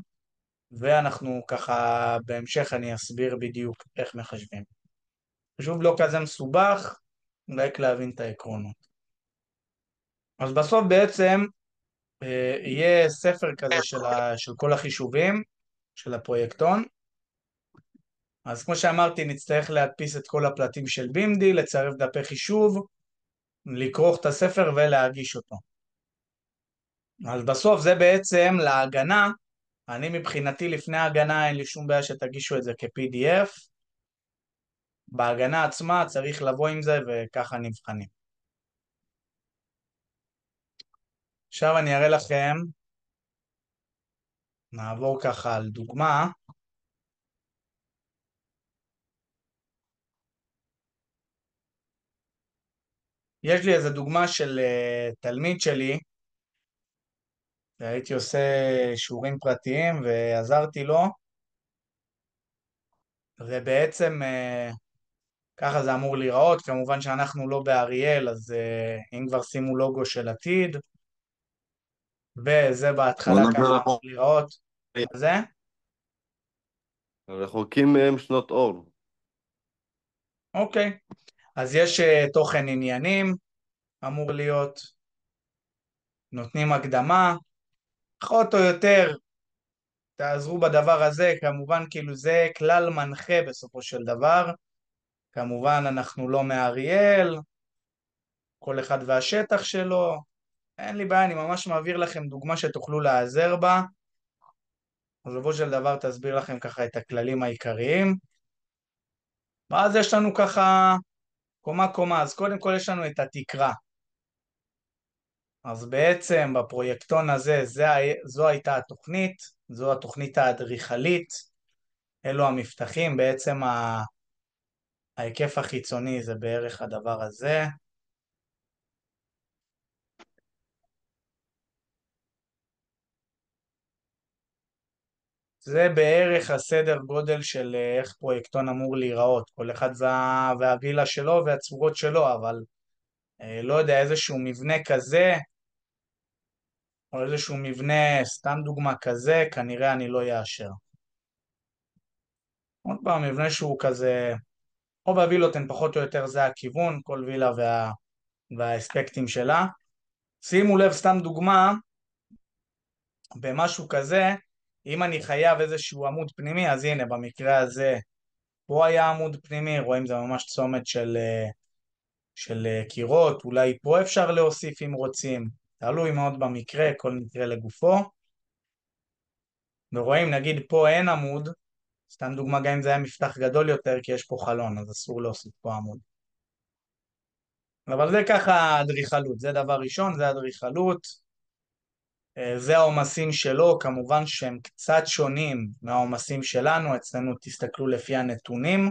ואנחנו ככה בהמשך אני אסביר בדיוק איך מחשבים. חשוב לא כזה מסובך, רק להבין את העקרונות. אז בסוף בעצם אה, יהיה ספר כזה של, ה, של כל החישובים של הפרויקטון אז כמו שאמרתי, נצטרך להדפיס את כל הפלטים של בימדי, לצרף דפי חישוב, לכרוך את הספר ולהגיש אותו. אז בסוף זה בעצם להגנה, אני מבחינתי לפני ההגנה אין לי שום בעיה שתגישו את זה כ-PDF, בהגנה עצמה צריך לבוא עם זה וככה נבחנים. עכשיו אני אראה לכם, נעבור ככה על דוגמה, יש לי איזה דוגמה של אה, תלמיד שלי, הייתי עושה שיעורים פרטיים ועזרתי לו, ובעצם אה, ככה זה אמור להיראות, כמובן שאנחנו לא באריאל, אז אה, אם כבר שימו לוגו של עתיד, וזה בהתחלה ככה אמור להיראות. זה? רחוקים מהם שנות אור. אוקיי. Okay. אז יש אה, תוכן עניינים, אמור להיות, נותנים הקדמה, פחות או יותר תעזרו בדבר הזה, כמובן כאילו זה כלל מנחה בסופו של דבר, כמובן אנחנו לא מאריאל, כל אחד והשטח שלו, אין לי בעיה, אני ממש מעביר לכם דוגמה שתוכלו להיעזר בה, בסופו של דבר תסביר לכם ככה את הכללים העיקריים, ואז יש לנו ככה קומה קומה, אז קודם כל יש לנו את התקרה. אז בעצם בפרויקטון הזה זה, זו הייתה התוכנית, זו התוכנית האדריכלית, אלו המבטחים, בעצם ה... ההיקף החיצוני זה בערך הדבר הזה, זה בערך הסדר גודל של אה, איך פרויקטון אמור להיראות, כל אחד זה והווילה שלו והצורות שלו, אבל אה, לא יודע, איזשהו מבנה כזה, או איזשהו מבנה, סתם דוגמה כזה, כנראה אני לא אאשר. עוד פעם, מבנה שהוא כזה, או בווילות הן פחות או יותר זה הכיוון, כל וילה וה, והאספקטים שלה. שימו לב, סתם דוגמה, במשהו כזה, אם אני חייב איזשהו עמוד פנימי, אז הנה, במקרה הזה, פה היה עמוד פנימי, רואים זה ממש צומת של, אה, של אה, קירות, אולי פה אפשר להוסיף אם רוצים, תלוי מאוד במקרה, כל מקרה לגופו. ורואים, נגיד פה אין עמוד, סתם דוגמה, גם אם זה היה מפתח גדול יותר, כי יש פה חלון, אז אסור להוסיף פה עמוד. אבל זה ככה אדריכלות, זה דבר ראשון, זה אדריכלות. אה, זה העומסים שלו, כמובן שהם קצת שונים מהעומסים שלנו, אצלנו תסתכלו לפי הנתונים.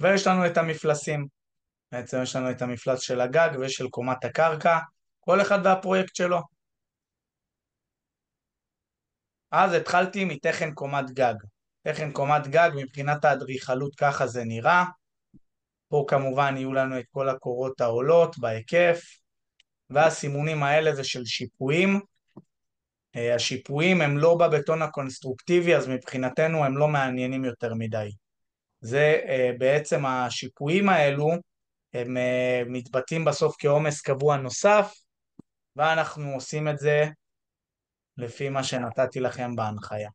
ויש לנו את המפלסים, בעצם יש לנו את המפלס של הגג ושל קומת הקרקע, כל אחד והפרויקט שלו. אז התחלתי מתכן קומת גג. תכן קומת גג מבחינת האדריכלות ככה זה נראה. פה כמובן יהיו לנו את כל הקורות העולות בהיקף, והסימונים האלה זה של שיפועים. אה, השיפועים הם לא בבטון הקונסטרוקטיבי, אז מבחינתנו הם לא מעניינים יותר מדי. זה אה, בעצם השיפועים האלו, הם אה, מתבטאים בסוף כעומס קבוע נוסף, ואנחנו עושים את זה לפי מה שנתתי לכם בהנחיה.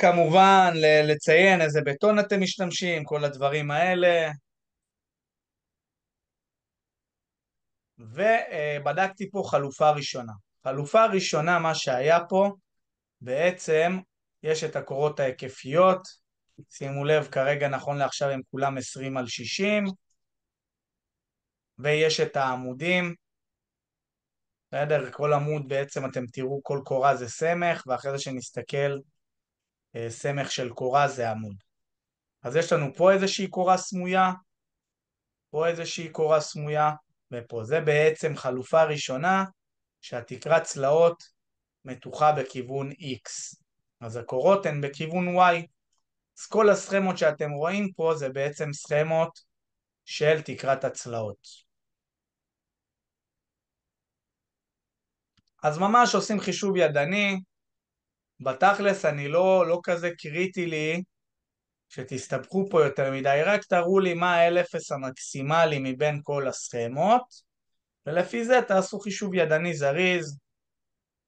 כמובן, לציין איזה בטון אתם משתמשים, כל הדברים האלה, ובדקתי פה חלופה ראשונה. חלופה ראשונה, מה שהיה פה, בעצם יש את הקורות ההיקפיות, שימו לב, כרגע נכון לעכשיו הם כולם 20 על 60, ויש את העמודים, בסדר? כל עמוד בעצם אתם תראו כל קורה זה סמך, ואחרי זה שנסתכל אה, סמך של קורה זה עמוד. אז יש לנו פה איזושהי קורה סמויה, פה איזושהי קורה סמויה, ופה זה בעצם חלופה ראשונה שהתקרת צלעות מתוחה בכיוון X. אז הקורות הן בכיוון Y. אז כל הסכמות שאתם רואים פה זה בעצם סכמות של תקרת הצלעות. אז ממש עושים חישוב ידני, בתכלס אני לא, לא כזה קריטי לי שתסתבכו פה יותר מדי, רק תראו לי מה האלפס המקסימלי מבין כל הסכמות, ולפי זה תעשו חישוב ידני זריז,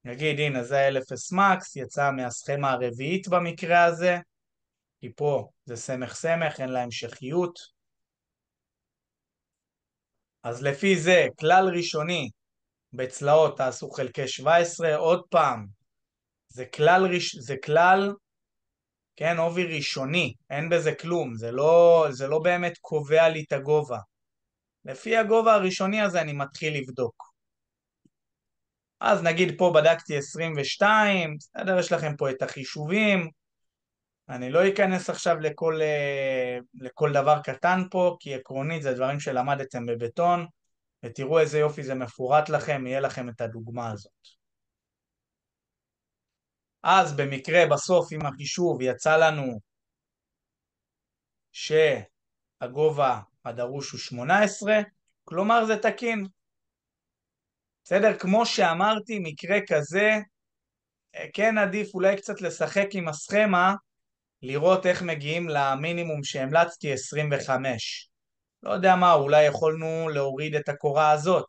נגיד הנה זה האלפס מקס, יצא מהסכמה הרביעית במקרה הזה, כי פה זה סמך סמך, אין לה המשכיות. אז לפי זה, כלל ראשוני בצלעות תעשו חלקי 17, עוד פעם, זה כלל, זה כלל כן, עובי ראשוני, אין בזה כלום, זה לא, זה לא באמת קובע לי את הגובה. לפי הגובה הראשוני הזה אני מתחיל לבדוק. אז נגיד פה בדקתי 22, בסדר, יש לכם פה את החישובים, אני לא אכנס עכשיו לכל, אה, לכל דבר קטן פה, כי עקרונית זה דברים שלמדתם בבטון, ותראו איזה יופי זה מפורט לכם, יהיה לכם את הדוגמה הזאת. אז במקרה בסוף עם החישוב יצא לנו שהגובה הדרוש הוא 18, כלומר זה תקין. בסדר? כמו שאמרתי, מקרה כזה, אה, כן עדיף אולי קצת לשחק עם הסכמה, לראות איך מגיעים למינימום שהמלצתי 25. לא יודע מה, אולי יכולנו להוריד את הקורה הזאת,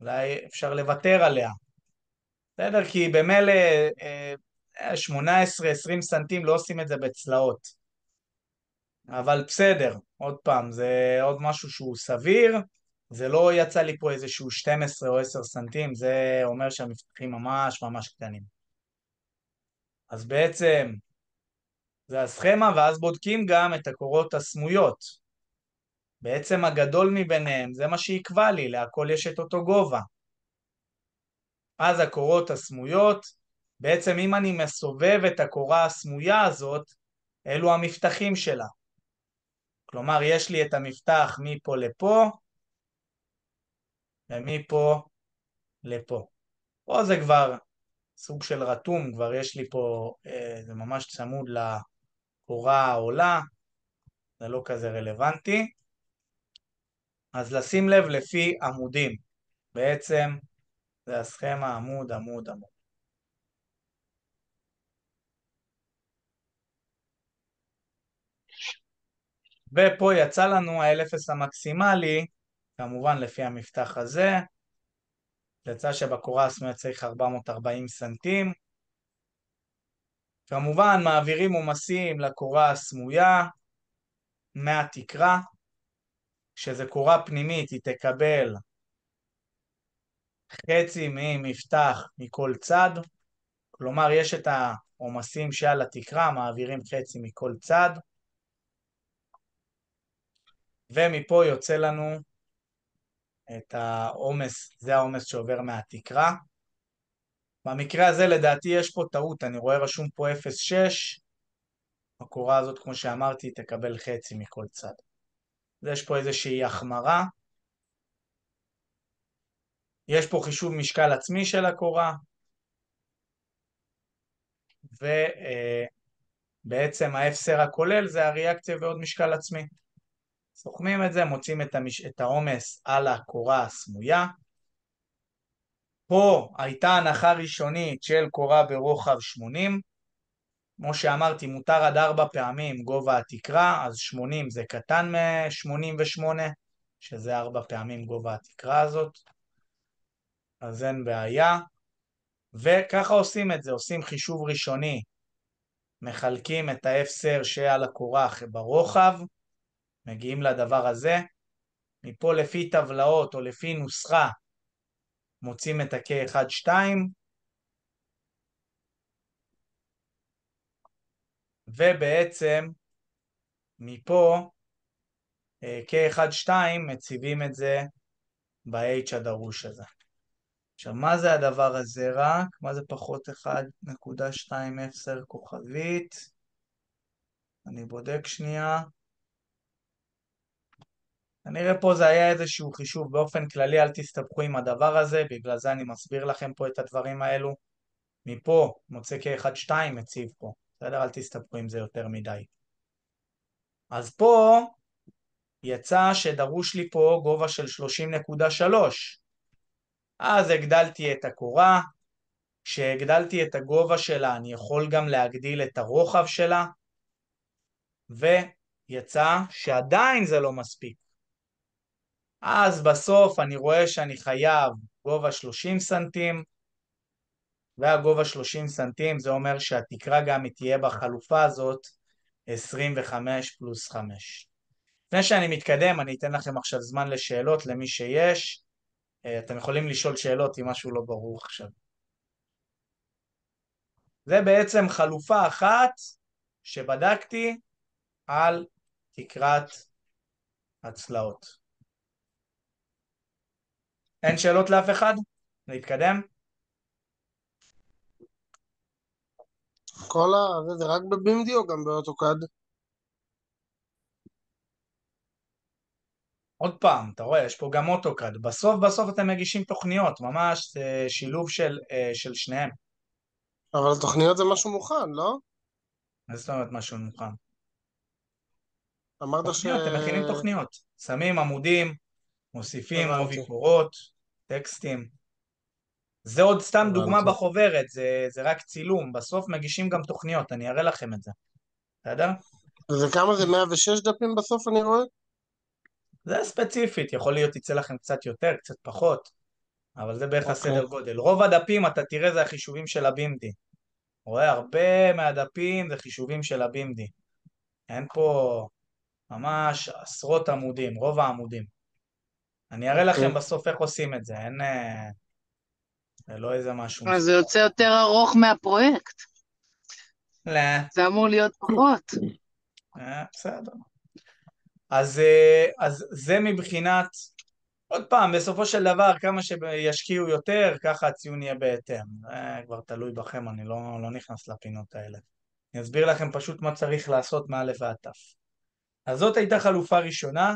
אולי אפשר לוותר עליה. בסדר? כי במילא אה, 18-20 סנטים לא עושים את זה בצלעות. אבל בסדר, עוד פעם, זה עוד משהו שהוא סביר, זה לא יצא לי פה איזשהו 12 או 10 סנטים, זה אומר שהמפתחים ממש ממש קטנים. אז בעצם זה הסכמה, ואז בודקים גם את הקורות הסמויות. בעצם הגדול מביניהם, זה מה שיקבע לי, להכל יש את אותו גובה. אז הקורות הסמויות בעצם אם אני מסובב את הקורה הסמויה הזאת, אלו המפתחים שלה. כלומר, יש לי את המפתח מפה לפה, ומפה לפה. פה זה כבר סוג של רתום, כבר יש לי פה, אה, זה ממש צמוד לקורה העולה, זה לא כזה רלוונטי. אז לשים לב לפי עמודים, בעצם זה הסכמה עמוד עמוד עמוד. ופה יצא לנו ה-0 המקסימלי, כמובן לפי המפתח הזה, יצא שבקורה השמאלית צריך 440 סנטים. כמובן מעבירים עומסים לקורה הסמויה מהתקרה, כשזה קורה פנימית היא תקבל חצי ממפתח מכל צד, כלומר יש את העומסים שעל התקרה, מעבירים חצי מכל צד. ומפה יוצא לנו את העומס, זה העומס שעובר מהתקרה. במקרה הזה לדעתי יש פה טעות, אני רואה רשום פה 0.6, הקורה הזאת כמו שאמרתי תקבל חצי מכל צד. אז יש פה איזושהי החמרה. יש פה חישוב משקל עצמי של הקורה, ובעצם אה, ההפסר הכולל זה הריאקציה ועוד משקל עצמי. סוכמים את זה, מוצאים את העומס על הקורה הסמויה. פה הייתה הנחה ראשונית של קורה ברוחב 80. כמו שאמרתי, מותר עד ארבע פעמים גובה התקרה, אז 80 זה קטן מ-88, שזה ארבע פעמים גובה התקרה הזאת, אז אין בעיה. וככה עושים את זה, עושים חישוב ראשוני, מחלקים את ההפסר שעל הקורה ברוחב, מגיעים לדבר הזה, מפה לפי טבלאות או לפי נוסחה מוצאים את ה-K1-2, ובעצם מפה אה, K1-2 מציבים את זה ב-H הדרוש הזה. עכשיו, מה זה הדבר הזה רק? מה זה פחות 1.210 כוכבית? אני בודק שנייה. כנראה פה זה היה איזשהו חישוב באופן כללי, אל תסתבכו עם הדבר הזה, בגלל זה אני מסביר לכם פה את הדברים האלו. מפה מוצא K1-2 מציב פה, בסדר? אל תסתבכו עם זה יותר מדי. אז פה יצא שדרוש לי פה גובה של 30.3. אז הגדלתי את הקורה, כשהגדלתי את הגובה שלה אני יכול גם להגדיל את הרוחב שלה, ויצא שעדיין זה לא מספיק. אז בסוף אני רואה שאני חייב גובה 30 סנטים, והגובה 30 סנטים זה אומר שהתקרה גם תהיה בחלופה הזאת 25 פלוס 5. לפני שאני מתקדם אני אתן לכם עכשיו זמן לשאלות למי שיש, אה, אתם יכולים לשאול שאלות אם משהו לא ברור עכשיו. זה בעצם חלופה אחת שבדקתי על תקרת הצלעות. אין שאלות לאף אחד? להתקדם? כל ה... זה רק בבימדי או גם באוטוקאד? עוד פעם, אתה רואה, יש פה גם אוטוקאד. בסוף בסוף אתם מגישים תוכניות, ממש זה אה, שילוב של, אה, של שניהם. אבל תוכניות זה משהו מוכן, לא? מה זאת אומרת משהו מוכן? אמרת ש... אתם מכינים תוכניות. שמים עמודים, מוסיפים עובי קורות. טקסטים. זה עוד סתם דוגמה רוצה. בחוברת, זה, זה רק צילום, בסוף מגישים גם תוכניות, אני אראה לכם את זה. בסדר? וכמה זה 106 דפים בסוף אני רואה? זה ספציפית, יכול להיות יצא לכם קצת יותר, קצת פחות, אבל זה בערך okay. אוקיי. הסדר גודל. רוב הדפים, אתה תראה, זה החישובים של הבימדי. רואה, הרבה מהדפים זה חישובים של הבימדי. אין פה ממש עשרות עמודים, רוב העמודים. אני אראה לכם אוקיי. בסוף איך עושים את זה, אין... אה, זה לא איזה משהו. אז אה, זה יוצא יותר ארוך מהפרויקט. לא. זה אמור להיות פחות. אה, בסדר. אז, אז זה מבחינת, עוד פעם, בסופו של דבר, כמה שישקיעו יותר, ככה הציון יהיה בהתאם. זה כבר תלוי בכם, אני לא, לא נכנס לפינות האלה. אני אסביר לכם פשוט מה צריך לעשות מא' ועד ת'. אז זאת הייתה חלופה ראשונה,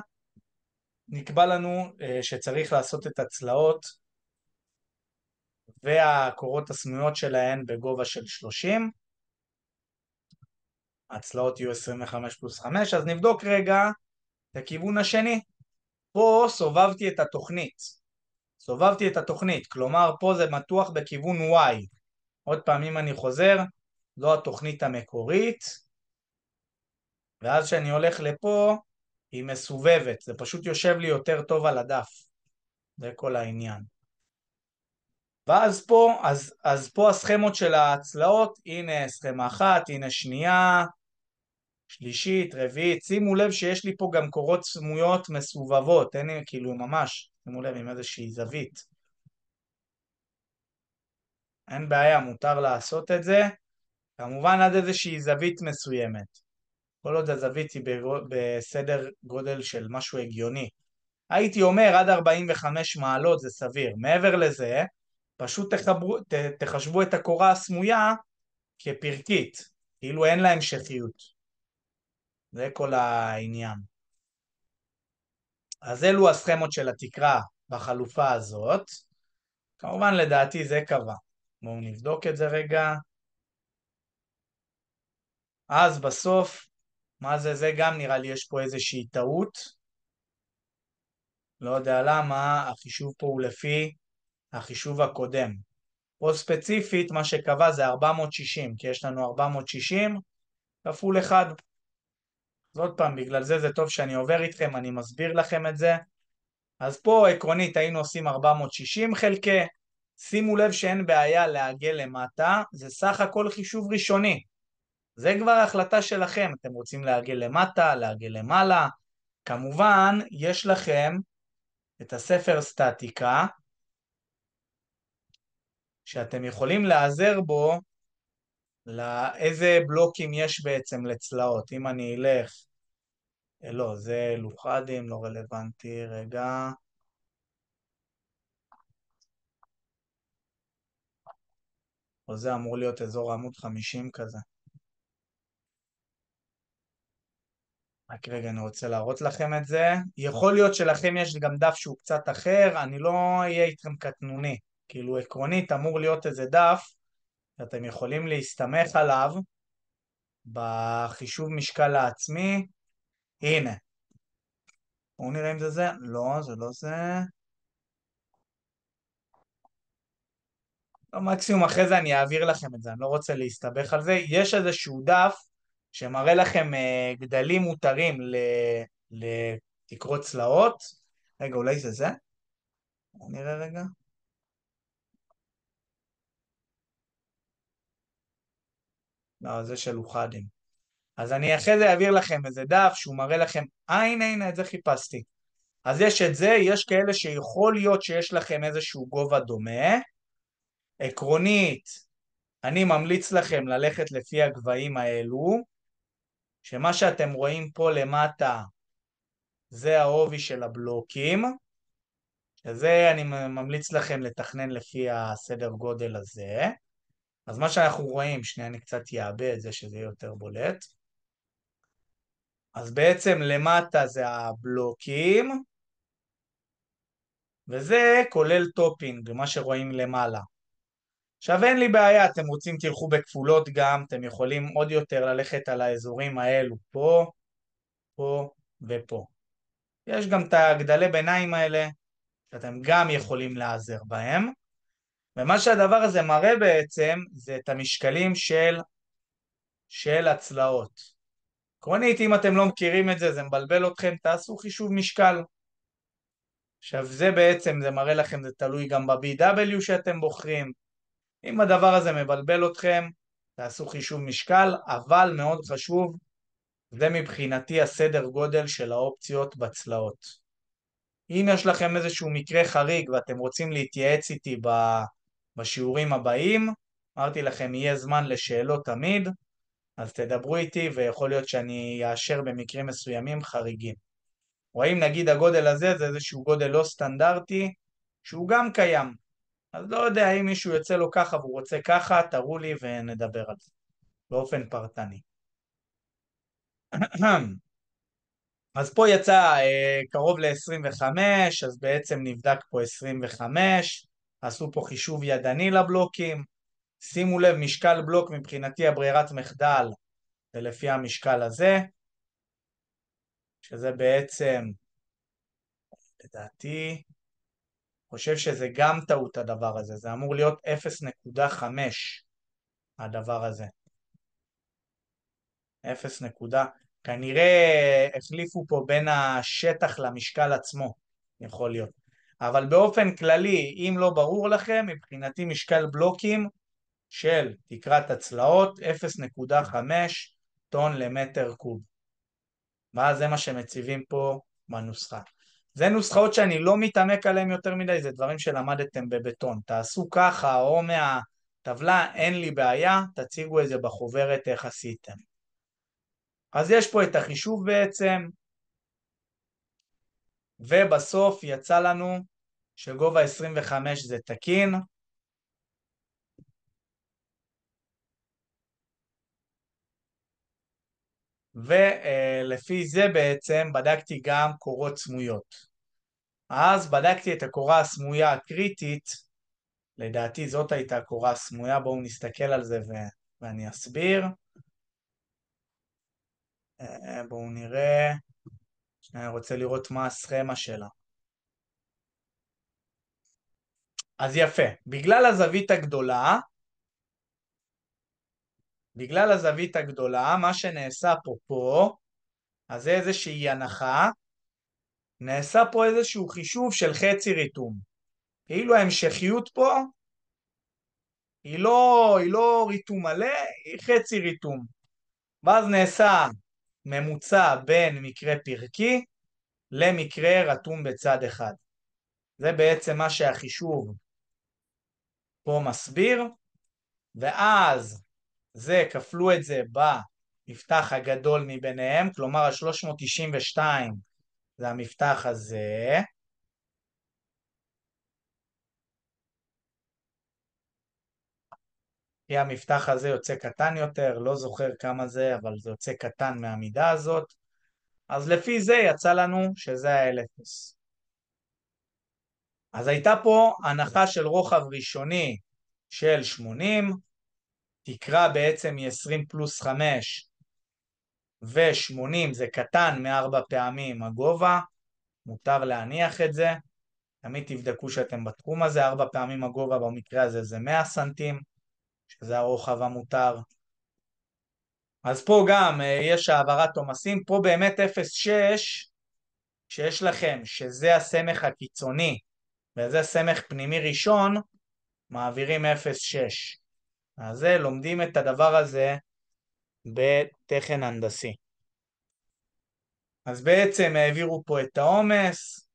נקבע לנו אה, שצריך לעשות את הצלעות והקורות הסמויות שלהן בגובה של 30. הצלעות יהיו 25 פלוס 5, אז נבדוק רגע את הכיוון השני. פה סובבתי את התוכנית. סובבתי את התוכנית, כלומר פה זה מתוח בכיוון Y. עוד פעם, אם אני חוזר, זו התוכנית המקורית, ואז כשאני הולך לפה, היא מסובבת, זה פשוט יושב לי יותר טוב על הדף. זה כל העניין. ואז פה, אז, אז פה הסכמות של הצלעות, הנה סכמה אחת, הנה שנייה, שלישית, רביעית, שימו לב שיש לי פה גם קורות סמויות מסובבות, אין לי כאילו ממש, שימו לב עם איזושהי זווית. אין בעיה, מותר לעשות את זה, כמובן עד איזושהי זווית מסוימת. כל עוד הזווית היא בסדר גודל של משהו הגיוני. הייתי אומר עד 45 מעלות זה סביר. מעבר לזה, פשוט תחברו, ת, תחשבו את הקורה הסמויה כפרקית, כאילו אין לה המשכיות. זה כל העניין. אז אלו הסכמות של התקרה בחלופה הזאת. כמובן לדעתי זה קבע. בואו נבדוק את זה רגע. אז בסוף מה זה, זה גם נראה לי יש פה איזושהי טעות. לא יודע למה, החישוב פה הוא לפי החישוב הקודם. פה ספציפית מה שקבע זה 460, כי יש לנו 460 כפול 1. אז עוד פעם, בגלל זה זה טוב שאני עובר איתכם, אני מסביר לכם את זה. אז פה עקרונית היינו עושים 460 חלקי, שימו לב שאין בעיה לעגל למטה, זה סך הכל חישוב ראשוני. זה כבר החלטה שלכם, אתם רוצים לעגל למטה, לעגל למעלה. כמובן, יש לכם את הספר סטטיקה, שאתם יכולים להיעזר בו לאיזה בלוקים יש בעצם לצלעות. אם אני אלך, אה, לא, זה לוחדים, לא רלוונטי, רגע. או זה אמור להיות אזור עמוד 50 כזה. רק רגע, אני רוצה להראות לכם את זה. יכול להיות שלכם יש גם דף שהוא קצת אחר, אני לא אהיה איתכם קטנוני. כאילו עקרונית אמור להיות איזה דף שאתם יכולים להסתמך עליו בחישוב משקל העצמי. הנה. בואו נראה אם זה זה. לא, זה לא זה. לא, מקסימום אחרי זה אני אעביר לכם את זה, אני לא רוצה להסתבך על זה. יש איזשהו דף שמראה לכם אה, גדלים מותרים לתקרות צלעות. רגע, אולי זה זה? נראה רגע. לא, זה של אוחדים. אז אני אחרי זה אעביר לכם איזה דף שהוא מראה לכם, אה הנה הנה את זה חיפשתי. אז יש את זה, יש כאלה שיכול להיות שיש לכם איזשהו גובה דומה. עקרונית, אני ממליץ לכם ללכת לפי הגבהים האלו, שמה שאתם רואים פה למטה זה העובי של הבלוקים, שזה אני ממליץ לכם לתכנן לפי הסדר גודל הזה. אז מה שאנחנו רואים, שנייה אני קצת אעבה את זה שזה יהיה יותר בולט. אז בעצם למטה זה הבלוקים, וזה כולל טופינג, מה שרואים למעלה. עכשיו אין לי בעיה, אתם רוצים תלכו בכפולות גם, אתם יכולים עוד יותר ללכת על האזורים האלו, פה, פה ופה. יש גם את הגדלי ביניים האלה, שאתם גם יכולים להיעזר בהם, ומה שהדבר הזה מראה בעצם, זה את המשקלים של, של הצלעות. עקרונית, אם אתם לא מכירים את זה, זה מבלבל אתכם, תעשו חישוב משקל. עכשיו זה בעצם, זה מראה לכם, זה תלוי גם ב-BW שאתם בוחרים, אם הדבר הזה מבלבל אתכם, תעשו חישוב משקל, אבל מאוד חשוב, זה מבחינתי הסדר גודל של האופציות בצלעות. אם יש לכם איזשהו מקרה חריג ואתם רוצים להתייעץ איתי בשיעורים הבאים, אמרתי לכם, יהיה זמן לשאלות תמיד, אז תדברו איתי ויכול להיות שאני אאשר במקרים מסוימים חריגים. או האם נגיד הגודל הזה זה איזשהו גודל לא סטנדרטי שהוא גם קיים, אז לא יודע אם מישהו יוצא לו ככה והוא רוצה ככה, תראו לי ונדבר על זה באופן פרטני. אז פה יצא אה, קרוב ל-25, אז בעצם נבדק פה 25, עשו פה חישוב ידני לבלוקים. שימו לב, משקל בלוק מבחינתי הברירת מחדל זה לפי המשקל הזה, שזה בעצם, לדעתי, חושב שזה גם טעות הדבר הזה, זה אמור להיות 0.5 הדבר הזה. 0. כנראה החליפו פה בין השטח למשקל עצמו, יכול להיות. אבל באופן כללי, אם לא ברור לכם, מבחינתי משקל בלוקים של תקרת הצלעות 0.5 טון למטר קוב. ואז זה מה שמציבים פה בנוסחה. זה נוסחאות שאני לא מתעמק עליהן יותר מדי, זה דברים שלמדתם בבטון. תעשו ככה או מהטבלה, אין לי בעיה, תציגו את זה בחוברת איך עשיתם. אז יש פה את החישוב בעצם, ובסוף יצא לנו שגובה 25 זה תקין. ולפי זה בעצם בדקתי גם קורות סמויות. אז בדקתי את הקורה הסמויה הקריטית, לדעתי זאת הייתה הקורה הסמויה, בואו נסתכל על זה ו- ואני אסביר. אה, בואו נראה, אני רוצה לראות מה הסכמה שלה. אז יפה, בגלל הזווית הגדולה, בגלל הזווית הגדולה, מה שנעשה פה פה, אז זה איזושהי הנחה נעשה פה איזשהו חישוב של חצי ריתום. כאילו ההמשכיות פה היא לא, היא לא ריתום מלא, היא חצי ריתום. ואז נעשה ממוצע בין מקרה פרקי למקרה רתום בצד אחד. זה בעצם מה שהחישוב פה מסביר, ואז זה, כפלו את זה במפתח הגדול מביניהם, כלומר ה-392 זה המפתח הזה. כי המפתח הזה יוצא קטן יותר, לא זוכר כמה זה, אבל זה יוצא קטן מהמידה הזאת. אז לפי זה יצא לנו שזה ה-1000. אז הייתה פה הנחה של רוחב ראשוני של 80, תקרה בעצם היא 20 פלוס 5, ו-80 זה קטן מארבע פעמים הגובה, מותר להניח את זה. תמיד תבדקו שאתם בתחום הזה, ארבע פעמים הגובה במקרה הזה זה 100 סנטים, שזה הרוחב המותר. אז פה גם אה, יש העברת עומסים, פה באמת 0.6 שיש לכם, שזה הסמך הקיצוני, וזה סמך פנימי ראשון, מעבירים 0.6. אז זה, לומדים את הדבר הזה בתכן הנדסי. אז בעצם העבירו פה את העומס,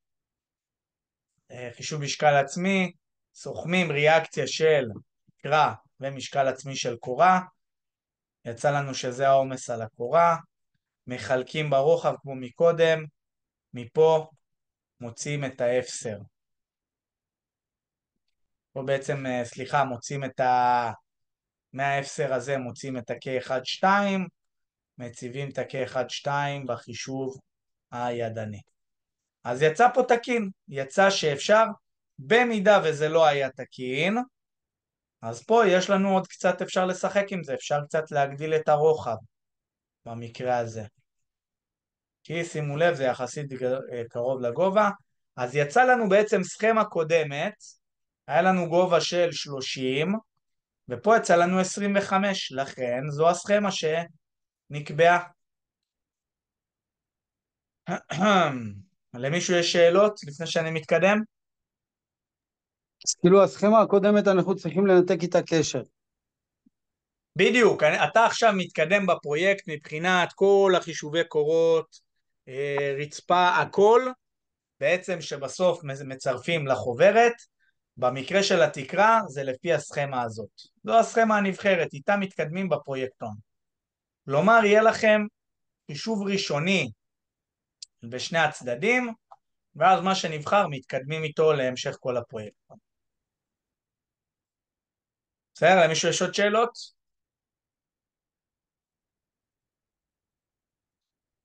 אה, חישוב משקל עצמי, סוכמים ריאקציה של קרא ומשקל עצמי של קורה, יצא לנו שזה העומס על הקורה, מחלקים ברוחב כמו מקודם, מפה מוצאים את האפסר. פה בעצם, אה, סליחה, מוצאים את ה... מההפסר הזה מוצאים את ה-K1-2, מציבים את ה-K1-2 בחישוב הידני. אז יצא פה תקין, יצא שאפשר, במידה וזה לא היה תקין, אז פה יש לנו עוד קצת אפשר לשחק עם זה, אפשר קצת להגדיל את הרוחב במקרה הזה. כי שימו לב זה יחסית אה, קרוב לגובה, אז יצא לנו בעצם סכמה קודמת, היה לנו גובה של 30, ופה יצא לנו 25, לכן זו הסכמה שנקבעה. למישהו יש שאלות לפני שאני מתקדם? אז כאילו הסכמה הקודמת אנחנו צריכים לנתק איתה קשר. בדיוק, אתה עכשיו מתקדם בפרויקט מבחינת כל החישובי קורות, אה, רצפה, הכל, בעצם שבסוף מצרפים לחוברת, במקרה של התקרה זה לפי הסכמה הזאת. זו הסכמה הנבחרת, איתה מתקדמים בפרויקטון. כלומר, יהיה לכם חישוב ראשוני בשני הצדדים, ואז מה שנבחר מתקדמים איתו להמשך כל הפרויקטון. בסדר? למישהו יש עוד שאלות?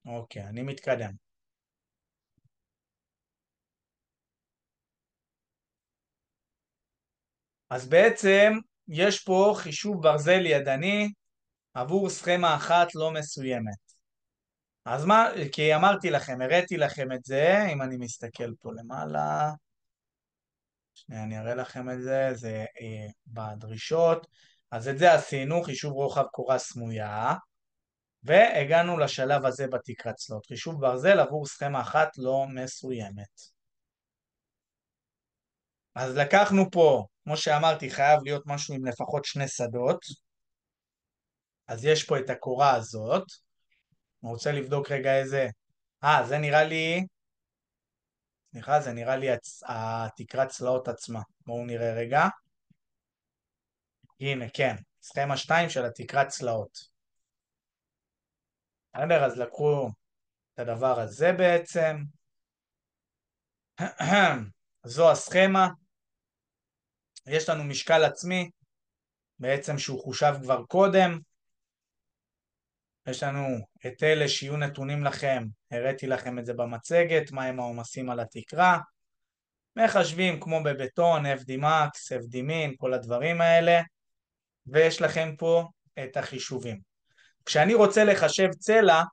אוקיי, אני מתקדם. אז בעצם יש פה חישוב ברזל ידני עבור סכמה אחת לא מסוימת. אז מה, כי אמרתי לכם, הראיתי לכם את זה, אם אני מסתכל פה למעלה, שנייה אני אראה לכם את זה, זה אה, בדרישות, אז את זה עשינו, חישוב רוחב קורה סמויה, והגענו לשלב הזה בתקרת סלוט. חישוב ברזל עבור סכמה אחת לא מסוימת. אז לקחנו פה כמו שאמרתי, חייב להיות משהו עם לפחות שני שדות. אז יש פה את הקורה הזאת. אני רוצה לבדוק רגע איזה... אה, זה נראה לי... סליחה, זה נראה לי הצ... התקרת צלעות עצמה. בואו נראה רגע. הנה, כן, סכמה 2 של התקרת צלעות. בסדר, אז לקחו את הדבר הזה בעצם. זו הסכמה, יש לנו משקל עצמי, בעצם שהוא חושב כבר קודם, יש לנו את אלה שיהיו נתונים לכם, הראיתי לכם את זה במצגת, מהם העומסים על התקרה, מחשבים כמו בבטון, FD Max, FD Min, כל הדברים האלה, ויש לכם פה את החישובים. כשאני רוצה לחשב צלע,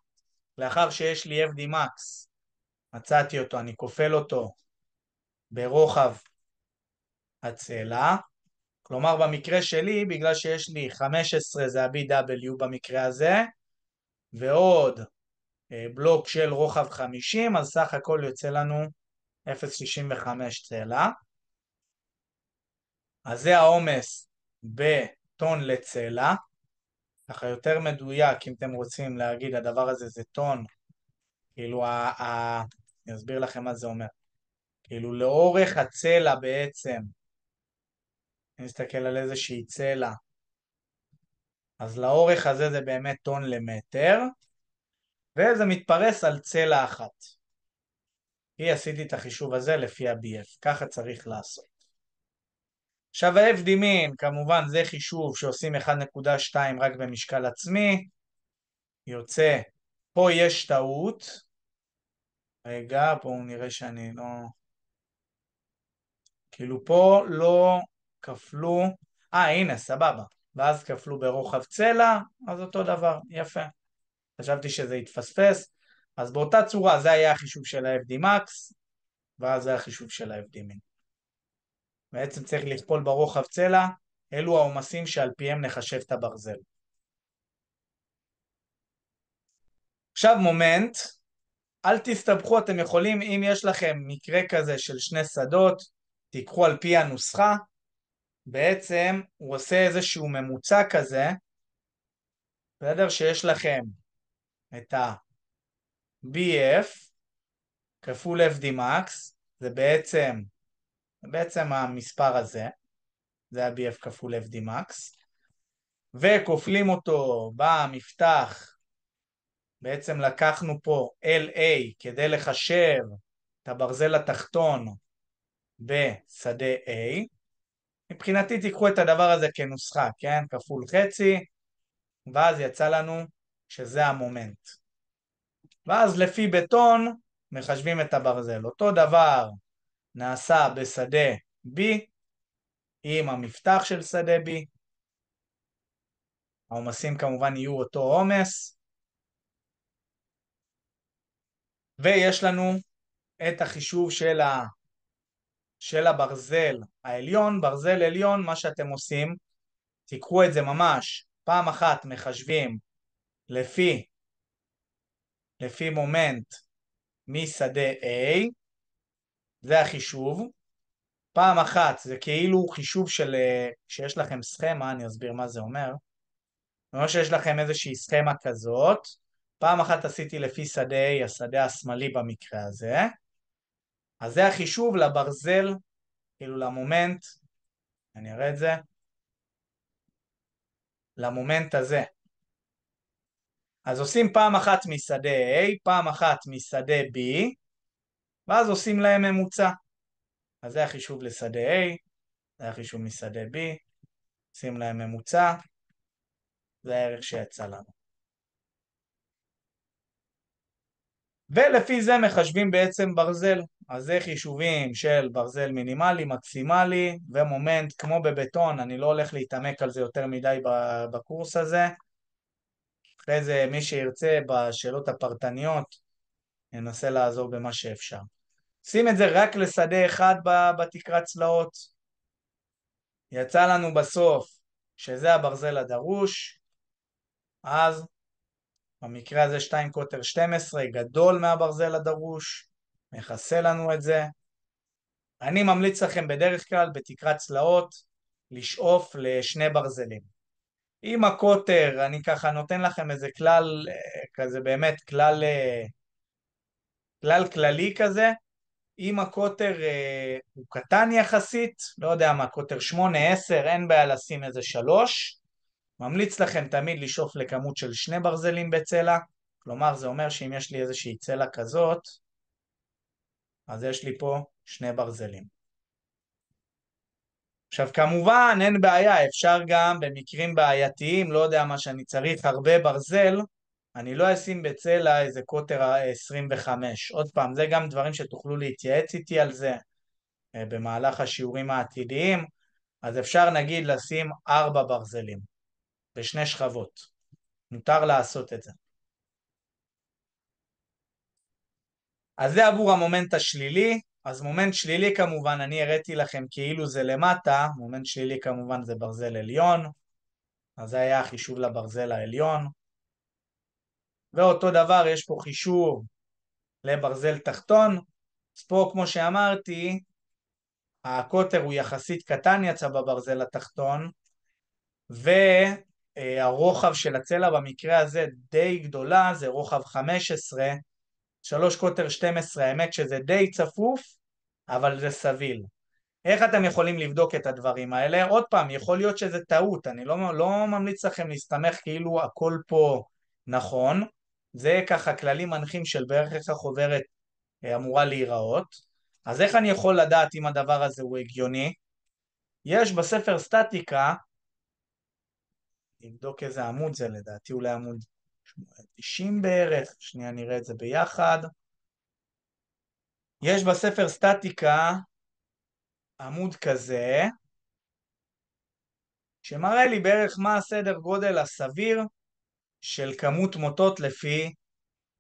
לאחר שיש לי FD Max, מצאתי אותו, אני כופל אותו ברוחב הצלע. כלומר במקרה שלי, בגלל שיש לי 15 זה ה-BW במקרה הזה, ועוד אה, בלוק של רוחב 50, אז סך הכל יוצא לנו 0.65 צלע. אז זה העומס בטון לצלע, ככה יותר מדויק אם אתם רוצים להגיד הדבר הזה זה טון, כאילו ה... ה... אני אסביר לכם מה זה אומר, כאילו לאורך הצלע בעצם אם נסתכל על איזושהי צלע, אז לאורך הזה זה באמת טון למטר, וזה מתפרס על צלע אחת. היא עשיתי את החישוב הזה לפי ה-BF, ככה צריך לעשות. עכשיו ה fd מין, כמובן זה חישוב שעושים 1.2 רק במשקל עצמי, יוצא, פה יש טעות, רגע, בואו נראה שאני לא... כאילו פה לא כפלו, אה הנה סבבה, ואז כפלו ברוחב צלע, אז אותו דבר, יפה. חשבתי שזה יתפספס, אז באותה צורה זה היה החישוב של ה-FD max, ואז זה החישוב של ה-FD min. בעצם צריך לכפול ברוחב צלע, אלו העומסים שעל פיהם נחשב את הברזל. עכשיו מומנט, אל תסתבכו, אתם יכולים, אם יש לכם מקרה כזה של שני שדות, תיקחו על פי הנוסחה, בעצם הוא עושה איזשהו ממוצע כזה, בסדר? שיש לכם את ה-BF כפול FDMAX, זה בעצם, בעצם המספר הזה, זה ה-BF כפול FDMAX, וכופלים אותו במפתח, בעצם לקחנו פה LA כדי לחשב את הברזל התחתון בשדה A, מבחינתי תיקחו את הדבר הזה כנוסחה, כן? כפול חצי, ואז יצא לנו שזה המומנט. ואז לפי בטון מחשבים את הברזל. אותו דבר נעשה בשדה B עם המפתח של שדה B. העומסים כמובן יהיו אותו עומס. ויש לנו את החישוב של של הברזל העליון, ברזל עליון, מה שאתם עושים, תיקחו את זה ממש, פעם אחת מחשבים לפי, לפי מומנט משדה A, זה החישוב, פעם אחת זה כאילו חישוב של, אה, שיש לכם סכמה, אני אסביר מה זה אומר, אני אומר שיש לכם איזושהי סכמה כזאת, פעם אחת עשיתי לפי שדה A, השדה השמאלי במקרה הזה, אז זה החישוב לברזל, כאילו למומנט, אני אראה את זה, למומנט הזה. אז עושים פעם אחת משדה A, פעם אחת משדה B, ואז עושים להם ממוצע. אז זה החישוב לשדה A, זה החישוב משדה B, עושים להם ממוצע, זה הערך שיצא לנו. ולפי זה מחשבים בעצם ברזל. אז זה חישובים של ברזל מינימלי, מקסימלי ומומנט כמו בבטון, אני לא הולך להתעמק על זה יותר מדי בקורס הזה. אחרי זה מי שירצה בשאלות הפרטניות, ננסה לעזור במה שאפשר. שים את זה רק לשדה אחד בתקרת צלעות. יצא לנו בסוף שזה הברזל הדרוש, אז במקרה הזה 2 קוטר 12 גדול מהברזל הדרוש, מכסה לנו את זה. אני ממליץ לכם בדרך כלל בתקרת צלעות לשאוף לשני ברזלים. עם הקוטר, אני ככה נותן לכם איזה כלל, כזה באמת כלל, כלל כללי כזה, אם הקוטר אה, הוא קטן יחסית, לא יודע מה, קוטר 8-10, אין בעיה לשים איזה 3. ממליץ לכם תמיד לשאוף לכמות של שני ברזלים בצלע, כלומר זה אומר שאם יש לי איזושהי צלע כזאת, אז יש לי פה שני ברזלים. עכשיו כמובן אין בעיה, אפשר גם במקרים בעייתיים, לא יודע מה שאני צריך, הרבה ברזל, אני לא אשים בצלע איזה קוטר ה 25. עוד פעם, זה גם דברים שתוכלו להתייעץ איתי על זה אה, במהלך השיעורים העתידיים, אז אפשר נגיד לשים ארבע ברזלים בשני שכבות. מותר לעשות את זה. אז זה עבור המומנט השלילי, אז מומנט שלילי כמובן, אני הראיתי לכם כאילו זה למטה, מומנט שלילי כמובן זה ברזל עליון, אז זה היה החישוב לברזל העליון. ואותו דבר, יש פה חישוב לברזל תחתון, אז פה כמו שאמרתי, הקוטר הוא יחסית קטן יצא בברזל התחתון, והרוחב של הצלע במקרה הזה די גדולה, זה רוחב 15, שלוש קוטר 12, האמת שזה די צפוף, אבל זה סביל. איך אתם יכולים לבדוק את הדברים האלה? עוד פעם, יכול להיות שזה טעות, אני לא, לא ממליץ לכם להסתמך כאילו הכל פה נכון, זה ככה כללים מנחים של בערך איך החוברת אה, אמורה להיראות. אז איך אני יכול לדעת אם הדבר הזה הוא הגיוני? יש בספר סטטיקה, נבדוק איזה עמוד זה לדעתי, אולי עמוד 90 בערך, שנייה נראה את זה ביחד. יש בספר סטטיקה עמוד כזה, שמראה לי בערך מה הסדר גודל הסביר של כמות מוטות לפי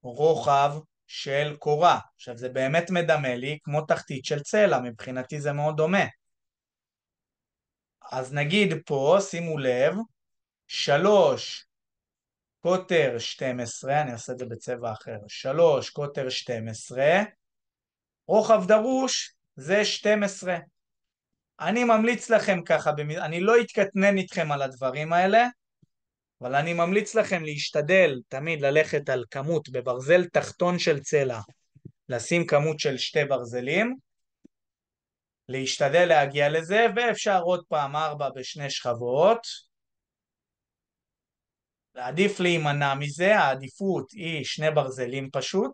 רוחב של קורה. עכשיו זה באמת מדמה לי כמו תחתית של צלע, מבחינתי זה מאוד דומה. אז נגיד פה, שימו לב, 3 קוטר 12, אני אעשה את זה בצבע אחר, 3 קוטר 12, רוחב דרוש זה 12. אני ממליץ לכם ככה, אני לא אתקטנן איתכם על הדברים האלה, אבל אני ממליץ לכם להשתדל תמיד ללכת על כמות בברזל תחתון של צלע, לשים כמות של שתי ברזלים, להשתדל להגיע לזה, ואפשר עוד פעם ארבע בשני שכבות, עדיף להימנע מזה, העדיפות היא שני ברזלים פשוט.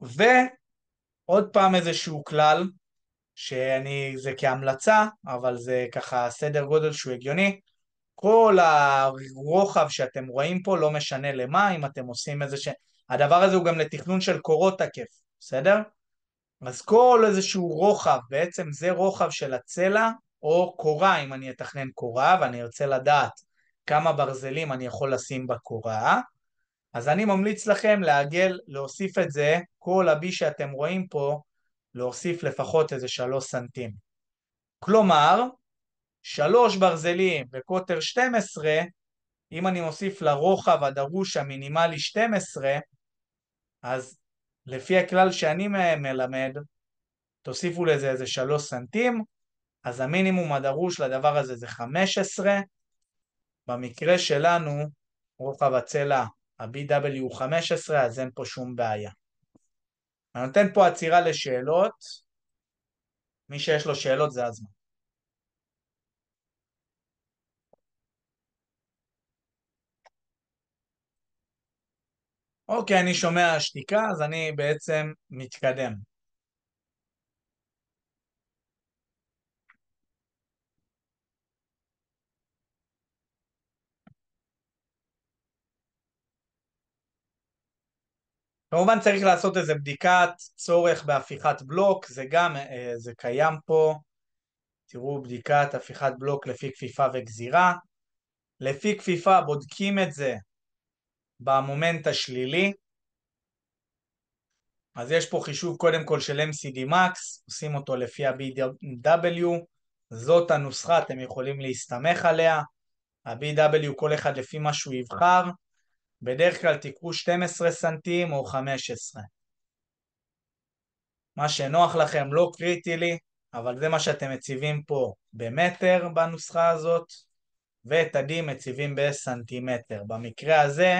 ועוד פעם איזשהו כלל, שאני, זה כהמלצה, אבל זה ככה סדר גודל שהוא הגיוני. כל הרוחב שאתם רואים פה לא משנה למה, אם אתם עושים איזה ש... הדבר הזה הוא גם לתכנון של קורות תקף, בסדר? אז כל איזשהו רוחב, בעצם זה רוחב של הצלע או קורה, אם אני אתכנן קורה ואני ארצה לדעת כמה ברזלים אני יכול לשים בקורה, אז אני ממליץ לכם לעגל, להוסיף את זה, כל הבי שאתם רואים פה, להוסיף לפחות איזה שלוש סנטים. כלומר, שלוש ברזלים בקוטר 12, אם אני מוסיף לרוחב הדרוש המינימלי 12, אז לפי הכלל שאני מלמד, תוסיפו לזה איזה שלוש סנטים, אז המינימום הדרוש לדבר הזה זה 15, במקרה שלנו רוחב הצלע ה-BW הוא 15 אז אין פה שום בעיה. אני נותן פה עצירה לשאלות, מי שיש לו שאלות זה הזמן. אוקיי, אני שומע שתיקה, אז אני בעצם מתקדם. כמובן צריך לעשות איזה בדיקת צורך בהפיכת בלוק, זה גם, אה, זה קיים פה, תראו בדיקת הפיכת בלוק לפי כפיפה וגזירה, לפי כפיפה בודקים את זה במומנט השלילי, אז יש פה חישוב קודם כל של MCD Max, עושים אותו לפי ה-BW, זאת הנוסחה, אתם יכולים להסתמך עליה, ה-BW כל אחד לפי מה שהוא יבחר, בדרך כלל תיקחו 12 סנטים או 15. מה שנוח לכם לא קריטי לי, אבל זה מה שאתם מציבים פה במטר בנוסחה הזאת, ואת ה-D מציבים בסנטימטר. במקרה הזה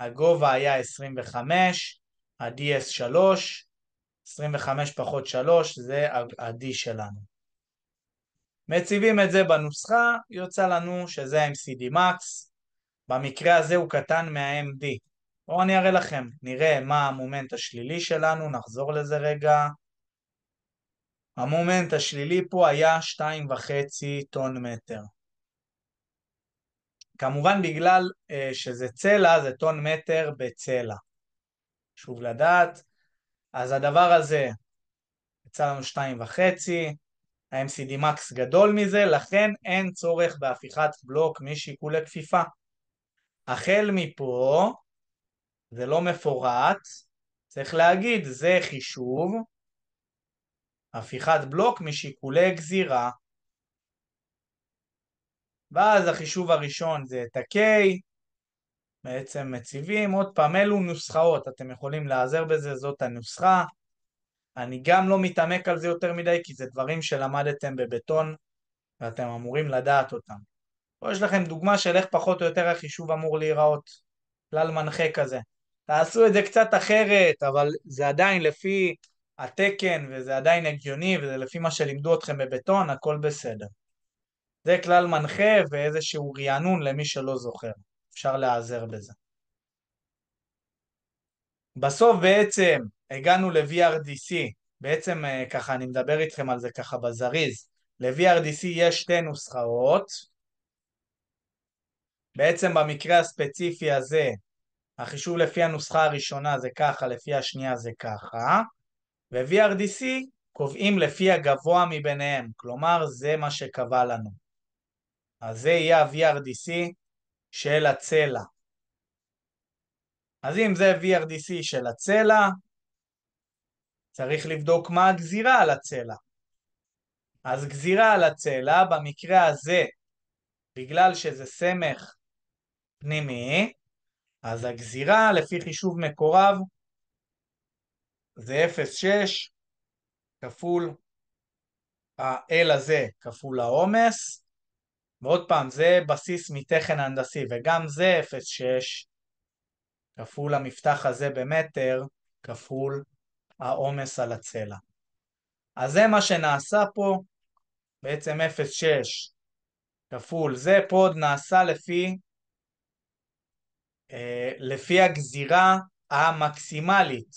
הגובה היה 25, ה-DS 3, 25 פחות 3 זה ה-D שלנו. מציבים את זה בנוסחה, יוצא לנו שזה mcd Max, במקרה הזה הוא קטן מה-MD. בואו אני אראה לכם, נראה מה המומנט השלילי שלנו, נחזור לזה רגע. המומנט השלילי פה היה 2.5 טון מטר. כמובן בגלל אה, שזה צלע, זה טון מטר בצלע. שוב לדעת, אז הדבר הזה יצא לנו 2.5, ה-MCD Max גדול מזה, לכן אין צורך בהפיכת בלוק משיקולי כפיפה. החל מפה, זה לא מפורט, צריך להגיד, זה חישוב, הפיכת בלוק משיקולי גזירה. ואז החישוב הראשון זה את ה-K, בעצם מציבים, עוד פעם, אלו נוסחאות, אתם יכולים להיעזר בזה, זאת הנוסחה. אני גם לא מתעמק על זה יותר מדי, כי זה דברים שלמדתם בבטון ואתם אמורים לדעת אותם. פה יש לכם דוגמה של איך פחות או יותר החישוב אמור להיראות, כלל מנחה כזה. תעשו את זה קצת אחרת, אבל זה עדיין לפי התקן, וזה עדיין הגיוני, וזה לפי מה שלימדו אתכם בבטון, הכל בסדר. זה כלל מנחה ואיזשהו רענון למי שלא זוכר, אפשר להיעזר בזה. בסוף בעצם הגענו ל-VRDC, בעצם אה, ככה אני מדבר איתכם על זה ככה בזריז. ל-VRDC יש שתי נוסחאות, בעצם במקרה הספציפי הזה, החישוב לפי הנוסחה הראשונה זה ככה, לפי השנייה זה ככה, ו-VRDC קובעים לפי הגבוה מביניהם, כלומר זה מה שקבע לנו. אז זה יהיה ה-VRDC של הצלע. אז אם זה VRDC של הצלע, צריך לבדוק מה הגזירה על הצלע. אז גזירה על הצלע, במקרה הזה, בגלל שזה סמך פנימי, אז הגזירה לפי חישוב מקורב זה 0.6 כפול ה-L הזה כפול העומס, ועוד פעם, זה בסיס מתכן הנדסי, וגם זה 0.6 כפול המפתח הזה במטר כפול העומס על הצלע. אז זה מה שנעשה פה, בעצם 0.6 כפול זה, פה עוד נעשה לפי אה, לפי הגזירה המקסימלית.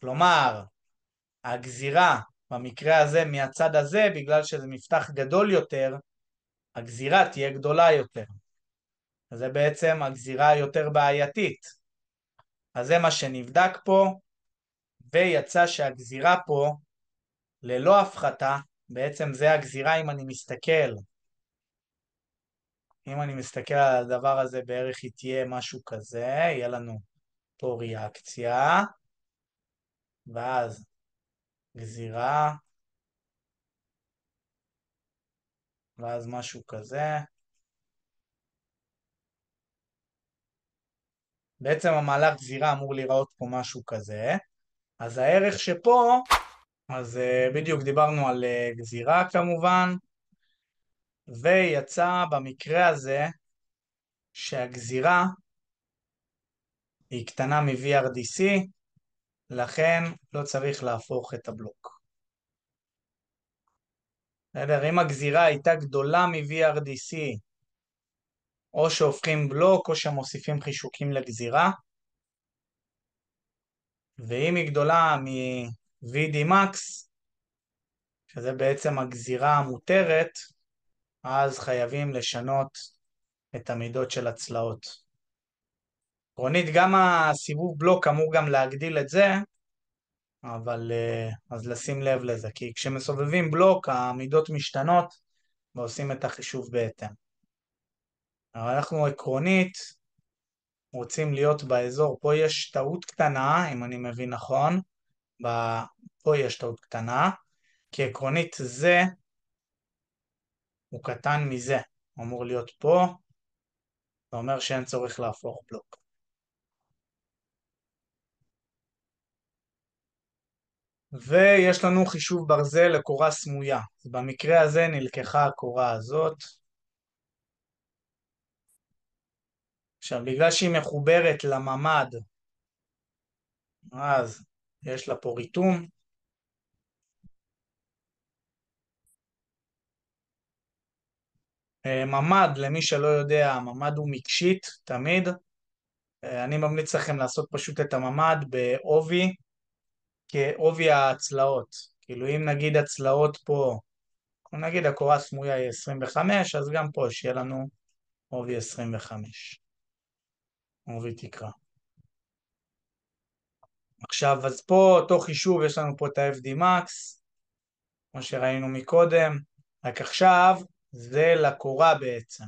כלומר, הגזירה במקרה הזה מהצד הזה, בגלל שזה מפתח גדול יותר, הגזירה תהיה גדולה יותר. זה בעצם הגזירה היותר בעייתית. אז זה מה שנבדק פה, ויצא שהגזירה פה, ללא הפחתה, בעצם זה הגזירה אם אני מסתכל אם אני מסתכל על הדבר הזה בערך היא תהיה משהו כזה, יהיה לנו פה ריאקציה, ואז גזירה, ואז משהו כזה. בעצם המהלך גזירה אמור להיראות פה משהו כזה, אז הערך שפה, אז אה, בדיוק דיברנו על אה, גזירה כמובן, ויצא במקרה הזה שהגזירה היא קטנה מ-VRDC, לכן לא צריך להפוך את הבלוק. בסדר, אם הגזירה הייתה גדולה מ-VRDC, או שהופכים בלוק או שמוסיפים חישוקים לגזירה, ואם היא גדולה מ-VDMAX, שזה בעצם הגזירה המותרת, אז חייבים לשנות את המידות של הצלעות. עקרונית, גם הסיבוב בלוק אמור גם להגדיל את זה, אבל אה, אז לשים לב לזה, כי כשמסובבים בלוק המידות משתנות ועושים את החישוב בהתאם. אבל אנחנו עקרונית רוצים להיות באזור, פה יש טעות קטנה, אם אני מבין נכון, פה יש טעות קטנה, כי עקרונית זה הוא קטן מזה, הוא אמור להיות פה, זה אומר שאין צורך להפוך בלוק. ויש לנו חישוב ברזל לקורה סמויה, אז במקרה הזה נלקחה הקורה הזאת. עכשיו, בגלל שהיא מחוברת לממ"ד, אז יש לה פה ריתום, אה, ממ"ד, למי שלא יודע, הממ"ד הוא מקשית, תמיד. אה, אני ממליץ לכם לעשות פשוט את הממ"ד בעובי, כעובי הצלעות. כאילו אם נגיד הצלעות פה, נגיד הקורה הסמויה היא 25, אז גם פה שיהיה לנו עובי 25. עובי תקרה. עכשיו, אז פה אותו חישוב, יש לנו פה את ה-FD max, כמו שראינו מקודם, רק עכשיו זה לקורה בעצם.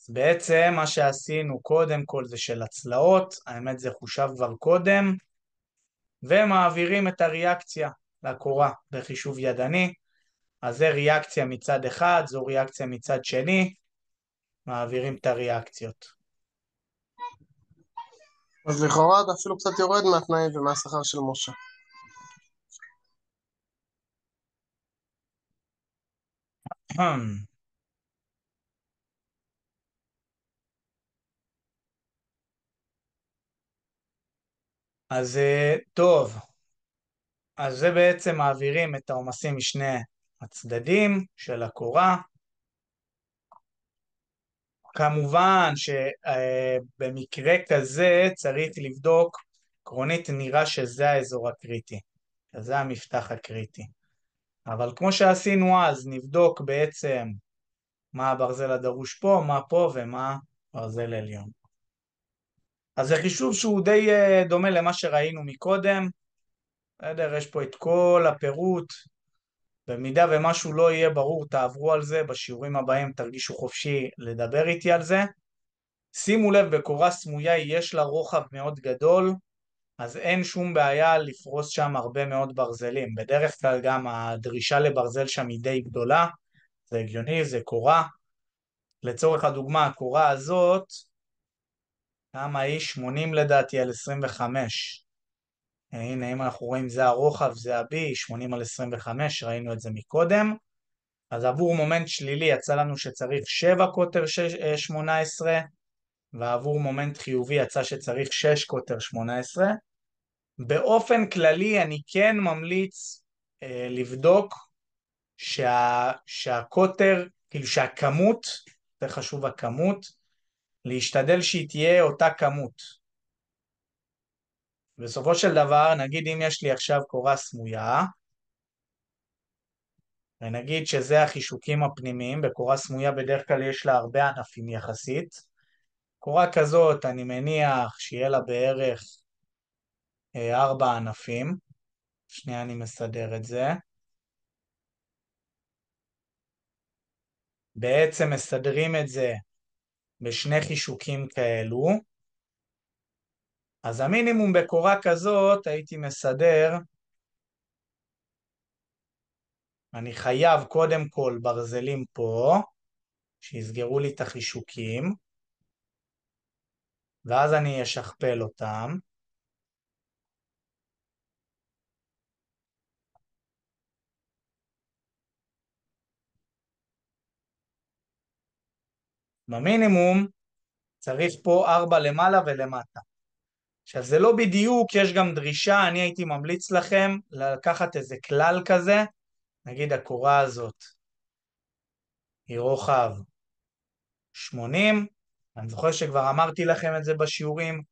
אז בעצם מה שעשינו קודם כל זה של הצלעות, האמת זה חושב כבר קודם, ומעבירים את הריאקציה לקורה בחישוב ידני, אז זה ריאקציה מצד אחד, זו ריאקציה מצד שני, מעבירים את הריאקציות. אז לכאורה אתה אפילו קצת יורד מהתנאים ומהשכר של משה. Um. אז אה, טוב, אז זה בעצם מעבירים את העומסים משני הצדדים של הקורה. כמובן שבמקרה אה, כזה צריך לבדוק, עקרונית נראה שזה האזור הקריטי, שזה המפתח הקריטי. אבל כמו שעשינו אז, נבדוק בעצם מה הברזל הדרוש פה, מה פה ומה ברזל עליון. אז זה חישוב שהוא די אה, דומה למה שראינו מקודם. בסדר, יש פה את כל הפירוט. במידה ומשהו לא יהיה ברור, תעברו על זה, בשיעורים הבאים תרגישו חופשי לדבר איתי על זה. שימו לב, בקורה סמויה יש לה רוחב מאוד גדול, אז אין שום בעיה לפרוס שם הרבה מאוד ברזלים. בדרך כלל גם הדרישה לברזל שם היא די גדולה, זה הגיוני, זה קורה. לצורך הדוגמה, הקורה הזאת, כמה היא? 80 לדעתי על 25. הנה, אם אנחנו רואים זה הרוחב, זה ה-B, 80 על 25, ראינו את זה מקודם. אז עבור מומנט שלילי יצא לנו שצריך 7 קוטר 18, אה, ועבור מומנט חיובי יצא שצריך 6 קוטר 18. באופן כללי אני כן ממליץ אה, לבדוק שה, שהקוטר, כאילו שהכמות, יותר חשוב הכמות, להשתדל שהיא תהיה אותה כמות. בסופו של דבר, נגיד אם יש לי עכשיו קורה סמויה, ונגיד שזה החישוקים הפנימיים, בקורה סמויה בדרך כלל יש לה הרבה ענפים יחסית. קורה כזאת, אני מניח שיהיה לה בערך ארבע ענפים. שנייה, אני מסדר את זה. בעצם מסדרים את זה בשני חישוקים כאלו. אז המינימום בקורה כזאת הייתי מסדר, אני חייב קודם כל ברזלים פה, שיסגרו לי את החישוקים, ואז אני אשכפל אותם. במינימום צריך פה ארבע למעלה ולמטה. עכשיו זה לא בדיוק, יש גם דרישה, אני הייתי ממליץ לכם לקחת איזה כלל כזה, נגיד הקורה הזאת היא רוחב 80, אני זוכר שכבר אמרתי לכם את זה בשיעורים,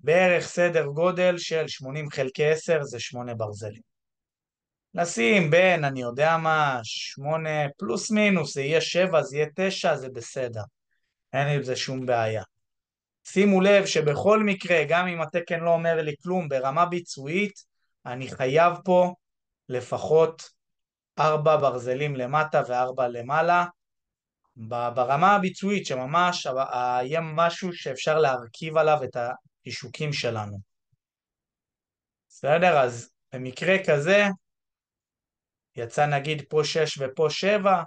בערך סדר גודל של 80 חלקי 10 זה 8 ברזלים. נשים בין, אני יודע מה, 8 פלוס מינוס, זה יהיה 7, זה יהיה 9, זה בסדר. אין עם זה שום בעיה. שימו לב שבכל מקרה, גם אם התקן לא אומר לי כלום, ברמה ביצועית, אני חייב פה לפחות ארבע ברזלים למטה וארבע למעלה. ברמה הביצועית, שממש יהיה משהו שאפשר להרכיב עליו את החישוקים שלנו. בסדר? אז במקרה כזה, יצא נגיד פה 6 ופה 7,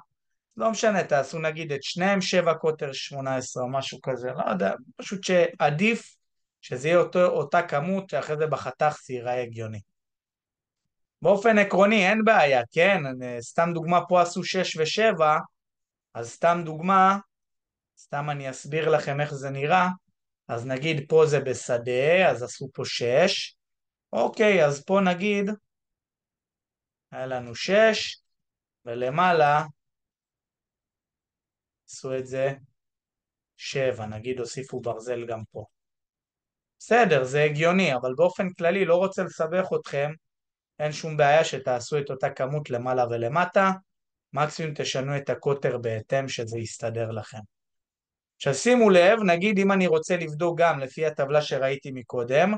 לא משנה, תעשו נגיד את שניהם שבע קוטר שמונה עשרה או משהו כזה, לא יודע, פשוט שעדיף שזה יהיה אותו, אותה כמות שאחרי זה בחתך זה ייראה הגיוני. באופן עקרוני אין בעיה, כן? סתם דוגמה, פה עשו שש ושבע, אז סתם דוגמה, סתם אני אסביר לכם איך זה נראה, אז נגיד פה זה בשדה, אז עשו פה שש, אוקיי, אז פה נגיד, היה לנו שש, ולמעלה עשו את זה שבע, נגיד הוסיפו ברזל גם פה. בסדר, זה הגיוני, אבל באופן כללי לא רוצה לסבך אתכם, אין שום בעיה שתעשו את אותה כמות למעלה ולמטה, מקסימום תשנו את הקוטר בהתאם שזה יסתדר לכם. עכשיו שימו לב, נגיד אם אני רוצה לבדוק גם לפי הטבלה שראיתי מקודם,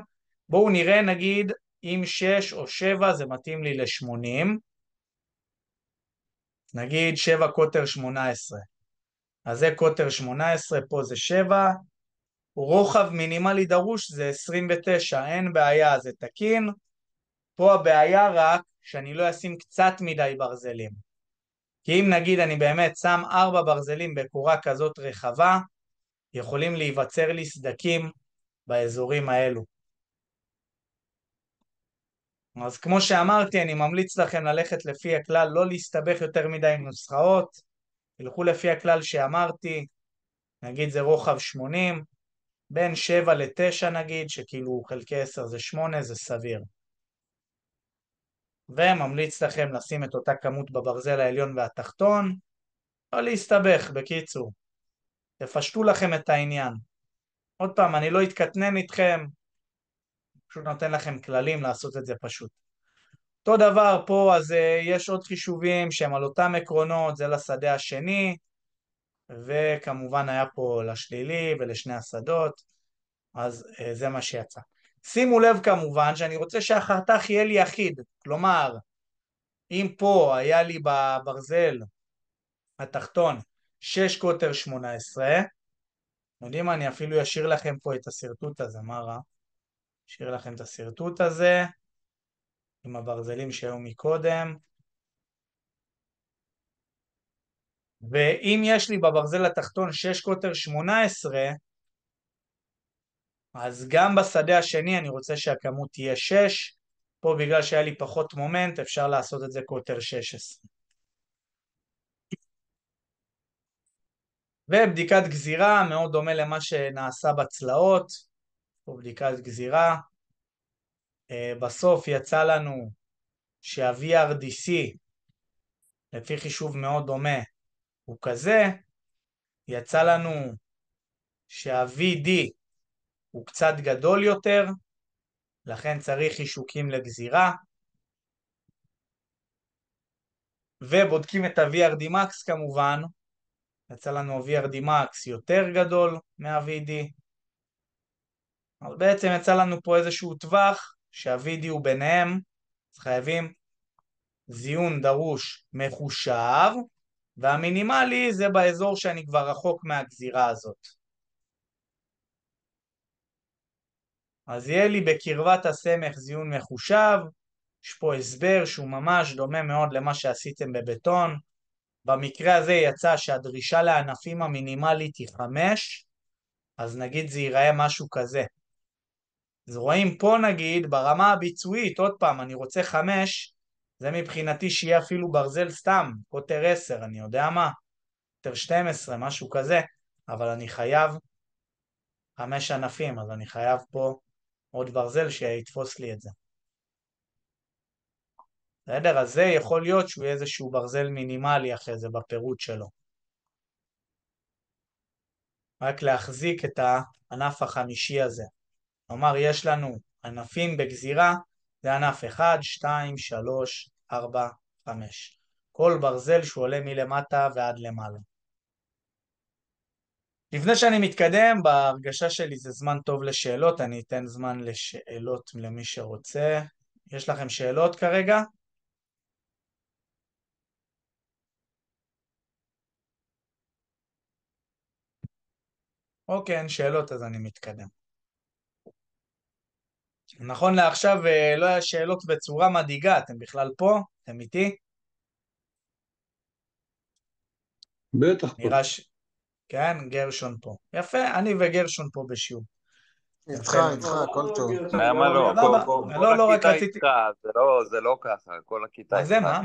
בואו נראה נגיד אם 6 או 7 זה מתאים לי ל-80, נגיד 7 קוטר 18, אז זה קוטר 18, פה זה 7. רוחב מינימלי דרוש זה 29, אין בעיה, זה תקין. פה הבעיה רק שאני לא אשים קצת מדי ברזלים. כי אם נגיד אני באמת שם 4 ברזלים בקורה כזאת רחבה, יכולים להיווצר לי סדקים באזורים האלו. אז כמו שאמרתי, אני ממליץ לכם ללכת לפי הכלל, לא להסתבך יותר מדי עם נוסחאות. תלכו לפי הכלל שאמרתי, נגיד זה רוחב 80, בין 7 ל-9 נגיד, שכאילו חלקי 10 זה 8, זה סביר. וממליץ לכם לשים את אותה כמות בברזל העליון והתחתון, לא להסתבך, בקיצור. תפשטו לכם את העניין. עוד פעם, אני לא אתקטנן איתכם, פשוט נותן לכם כללים לעשות את זה פשוט. אותו דבר פה, אז אה, יש עוד חישובים שהם על אותם עקרונות, זה לשדה השני, וכמובן היה פה לשלילי ולשני השדות, אז אה, זה מה שיצא. שימו לב כמובן שאני רוצה שהחתך יהיה לי אחיד, כלומר, אם פה היה לי בברזל התחתון 6 קוטר 18, יודעים מה, אני אפילו אשאיר לכם פה את השרטוט הזה, מה רע? אשאיר לכם את השרטוט הזה, עם הברזלים שהיו מקודם. ואם יש לי בברזל התחתון 6 קוטר 18, אז גם בשדה השני אני רוצה שהכמות תהיה 6, פה בגלל שהיה לי פחות מומנט אפשר לעשות את זה קוטר 16. ובדיקת גזירה מאוד דומה למה שנעשה בצלעות, פה בדיקת גזירה, אה, בסוף יצא לנו שה-VRDC, לפי חישוב מאוד דומה, הוא כזה, יצא לנו שה-VD הוא קצת גדול יותר, לכן צריך חישוקים לגזירה, ובודקים את ה-VRD Max כמובן, יצא לנו VRD Max יותר גדול מה-VD, אבל בעצם יצא לנו פה איזשהו טווח שהווידאו ביניהם, אז חייבים זיון דרוש מחושב, והמינימלי זה באזור שאני כבר רחוק מהגזירה הזאת. אז יהיה לי בקרבת הסמך זיון מחושב, יש פה הסבר שהוא ממש דומה מאוד למה שעשיתם בבטון. במקרה הזה יצא שהדרישה לענפים המינימלית היא 5, אז נגיד זה ייראה משהו כזה. אז רואים פה נגיד, ברמה הביצועית, עוד פעם, אני רוצה חמש, זה מבחינתי שיהיה אפילו ברזל סתם, קוטר עשר, אני יודע מה, קוטר עשרה, משהו כזה, אבל אני חייב חמש ענפים, אז אני חייב פה עוד ברזל שיתפוס לי את זה. בסדר? אז זה יכול להיות שהוא יהיה איזשהו ברזל מינימלי אחרי זה בפירוט שלו. רק להחזיק את הענף החמישי הזה. כלומר יש לנו ענפים בגזירה, זה ענף 1, 2, 3, 4, 5. כל ברזל שהוא עולה מלמטה ועד למעלה. לפני שאני מתקדם, בהרגשה שלי זה זמן טוב לשאלות, אני אתן זמן לשאלות למי שרוצה. יש לכם שאלות כרגע? אוקיי, אין שאלות אז אני מתקדם. נכון לעכשיו אה, לא היה שאלות בצורה מדאיגה, אתם בכלל פה? אתם איתי? בטח פה. נראה ש... כן, גרשון פה. יפה, אני וגרשון פה בשיעור. איתך, איתך, הכל טוב. למה לא, לא, לא, לא? כל הכיתה איתך, זה לא ככה, כל הכיתה איתך. זה מה?